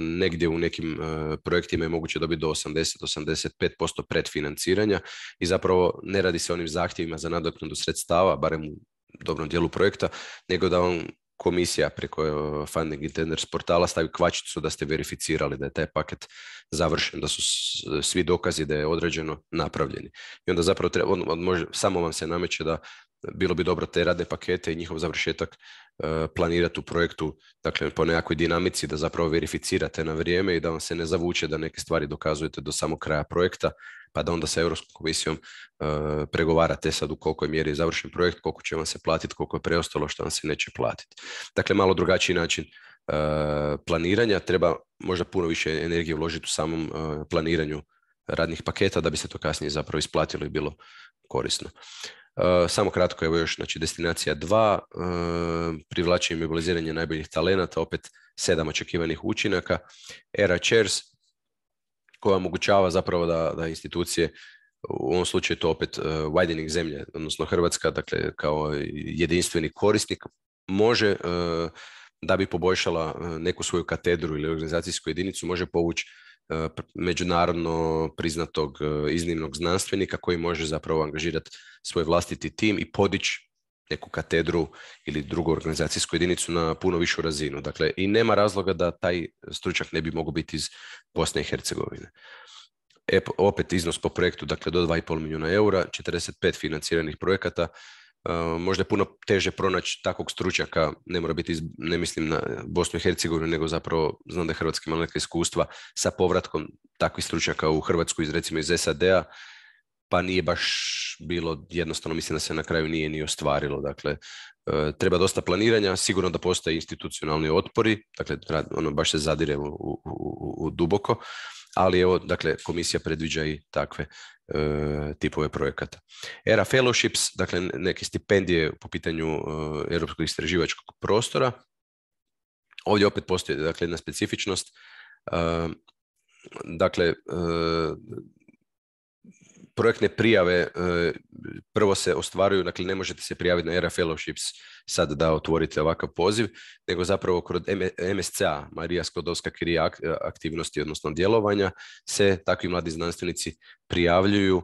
Negdje u nekim projektima je moguće dobiti do 80-85% predfinanciranja i zapravo ne radi se onim zahtjevima za nadoknadu sredstava, barem dobrom dijelu projekta, nego da vam komisija preko eh, Funding Intenders portala stavi kvačicu da ste verificirali da je taj paket završen, da su svi dokazi da je određeno napravljeni. I onda zapravo treba, on, može, samo vam se nameće da bilo bi dobro te radne pakete i njihov završetak eh, planirati u projektu dakle, po nekakvoj dinamici da zapravo verificirate na vrijeme i da vam se ne zavuče da neke stvari dokazujete do samog kraja projekta pa da onda sa Europskom komisijom e, pregovarate sad u koliko je mjeri završen projekt, koliko će vam se platiti, koliko je preostalo, što vam se neće platiti. Dakle, malo drugačiji način e, planiranja, treba možda puno više energije uložiti u samom e, planiranju radnih paketa da bi se to kasnije zapravo isplatilo i bilo korisno. Samo kratko, evo još, znači destinacija 2, privlačenje i mobiliziranje najboljih talenata, opet sedam očekivanih učinaka, era chairs, koja omogućava zapravo da, da institucije u ovom slučaju to opet e, widening zemlje, odnosno Hrvatska, dakle kao jedinstveni korisnik, može e, da bi poboljšala e, neku svoju katedru ili organizacijsku jedinicu, može povući međunarodno priznatog iznimnog znanstvenika koji može zapravo angažirati svoj vlastiti tim i podići neku katedru ili drugu organizacijsku jedinicu na puno višu razinu. Dakle, i nema razloga da taj stručak ne bi mogao biti iz Bosne i Hercegovine. E, opet iznos po projektu, dakle do 2,5 milijuna eura, 45 financiranih projekata, e, možda je puno teže pronaći takvog stručaka, ne mora biti, iz, ne mislim na Bosnu i Hercegovinu, nego zapravo znam da je Hrvatska neka iskustva sa povratkom takvih stručaka u Hrvatsku iz recimo iz SAD-a, pa nije baš bilo jednostavno, mislim da se na kraju nije ni ostvarilo. Dakle, e, treba dosta planiranja, sigurno da postoje institucionalni otpori, dakle, ono, baš se zadire u, u, u duboko, ali evo, dakle, komisija predviđa i takve e, tipove projekata. ERA Fellowships, dakle, neke stipendije po pitanju e, europskog istraživačkog prostora. Ovdje opet postoji, dakle, jedna specifičnost. dakle, projektne prijave e, prvo se ostvaruju, dakle ne možete se prijaviti na ERA Fellowships sad da otvorite ovakav poziv, nego zapravo kroz MSCA, Marija Skodovska kirija e, aktivnosti, odnosno djelovanja, se takvi mladi znanstvenici prijavljuju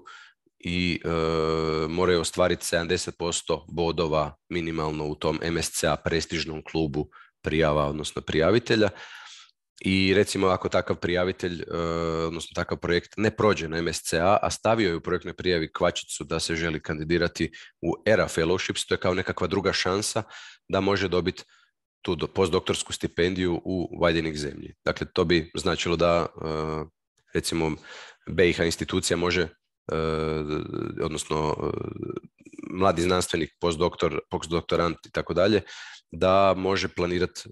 i e, moraju ostvariti 70% bodova minimalno u tom MSCA prestižnom klubu prijava, odnosno prijavitelja, i recimo ako takav prijavitelj, e, odnosno takav projekt ne prođe na MSCA, a stavio je u projektnoj prijavi kvačicu da se želi kandidirati u ERA fellowships, to je kao nekakva druga šansa da može dobiti tu postdoktorsku stipendiju u valjenih zemlji. Dakle, to bi značilo da e, recimo BiH institucija može e, odnosno mladi znanstvenik, postdoktor, postdoktorant i tako dalje, da može planirati e,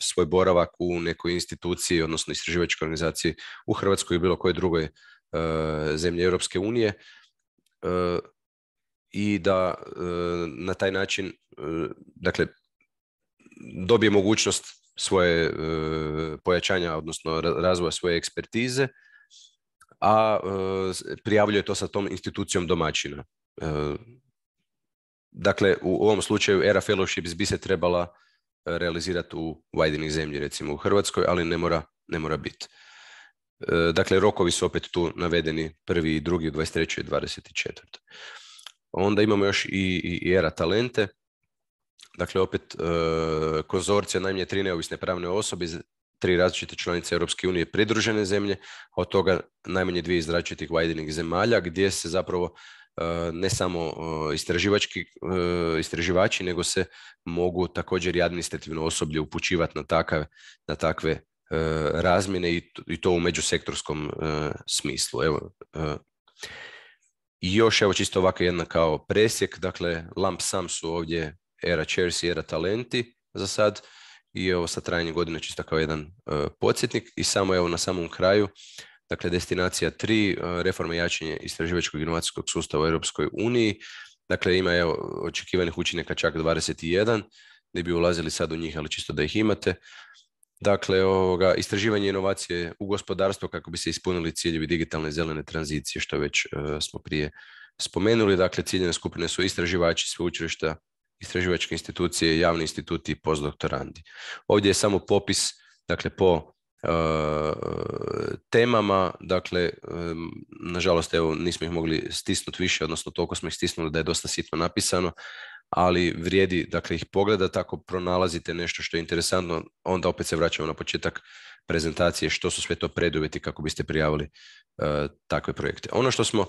svoj boravak u nekoj instituciji, odnosno istraživačkoj organizaciji u Hrvatskoj ili bilo kojoj drugoj e, zemlji Europske unije e, i da na taj način dakle, dobije mogućnost svoje pojačanja, odnosno razvoja svoje ekspertize, a prijavljuje to sa tom institucijom domaćina. Dakle, u ovom slučaju ERA Fellowships bi se trebala e, realizirati u vajdenih zemlji, recimo u Hrvatskoj, ali ne mora, ne mora biti. E, dakle, rokovi su opet tu navedeni prvi i drugi, 23. i 24. Onda imamo još i, i ERA Talente, dakle opet e, konzorcija najmanje tri neovisne pravne osobe tri različite članice Europske unije pridružene zemlje, od toga najmanje dvije iz različitih zemalja, gdje se zapravo Eh, ne samo eh, istraživački, eh, istraživači, nego se mogu također i administrativno osoblje upućivati na, na takve razmjene i to u međusektorskom smislu. Evo, još evo čisto ovako jedna kao presjek, dakle LAMP sam su ovdje era chairs i era talenti za sad i ovo sa trajanje godine čisto kao jedan podsjetnik i samo evo na samom kraju Dakle, destinacija 3, eh, reforma i jačanje istraživačkog inovacijskog sustava u Europskoj uniji. Dakle, ima evo, očekivanih učinjaka čak 21, ne bi ulazili sad u njih, ali čisto da ih imate. Dakle, ovoga, istraživanje inovacije u gospodarstvo kako bi se ispunili ciljevi digitalne zelene tranzicije, što već eh, smo prije spomenuli. Dakle, ciljene skupine su istraživači, sveučilišta, istraživačke institucije, javni instituti i postdoktorandi. Ovdje je samo popis, dakle, po Eh, temama, dakle, nažalost, evo, nismo ih mogli stisnuti više, odnosno toliko smo ih stisnuli da je dosta sitno napisano, ali vrijedi, dakle, ih pogleda tako pronalazite nešto što je interesantno, onda opet se vraćamo na početak prezentacije, što su sve to preduvjeti kako biste prijavili eh, takve projekte. Ono što smo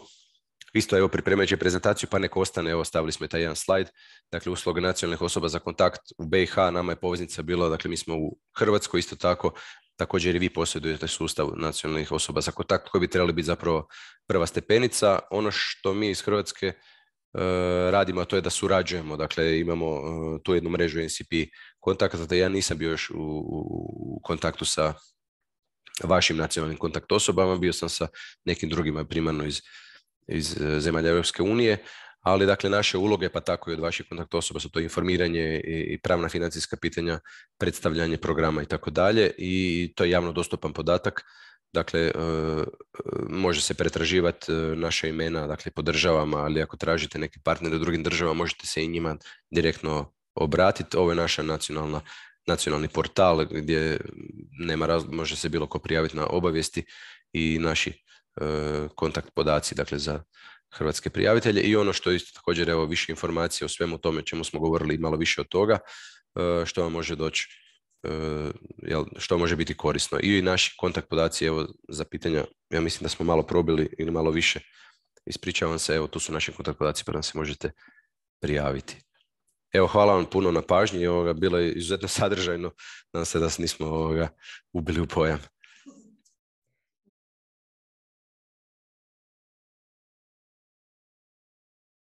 Isto evo pripremajući prezentaciju, pa neko ostane, evo stavili smo i taj jedan slajd, dakle usloga nacionalnih osoba za kontakt u BiH, nama je poveznica bila, dakle mi smo u Hrvatskoj, isto tako također i vi posjedujete sustav nacionalnih osoba za kontakt koji bi trebali biti zapravo prva stepenica. Ono što mi iz Hrvatske e, radimo, a to je da surađujemo. Dakle, imamo e, tu jednu mrežu NCP kontakta, da ja nisam bio još u, kontaktu sa vašim nacionalnim kontakt osobama, bio sam sa nekim drugima primarno iz, iz e, zemalja Europske unije, ali dakle naše uloge, pa tako i od vaših kontakt osoba su to informiranje i pravna financijska pitanja, predstavljanje programa i tako dalje i to je javno dostupan podatak. Dakle, e, može se pretraživati e, naša imena, dakle po državama, ali ako tražite neki partner u drugim državama, možete se i njima direktno obratiti. Ovo je naša nacionalna nacionalni portal gdje nema razloga, može se bilo ko prijaviti na obavijesti i naši e, kontakt podaci dakle, za, hrvatske prijavitelje i ono što isto također evo više informacije o svemu tome čemu smo govorili i malo više od toga e, što vam može doći e, što može biti korisno i naši kontakt podaci evo za pitanja ja mislim da smo malo probili ili malo više ispričavam se evo tu su naši kontakt podaci pa nam se možete prijaviti Evo, hvala vam puno na pažnji. Ovoga, bilo je izuzetno <laughs> sadržajno. Nadam se da se nismo ubili u pojam.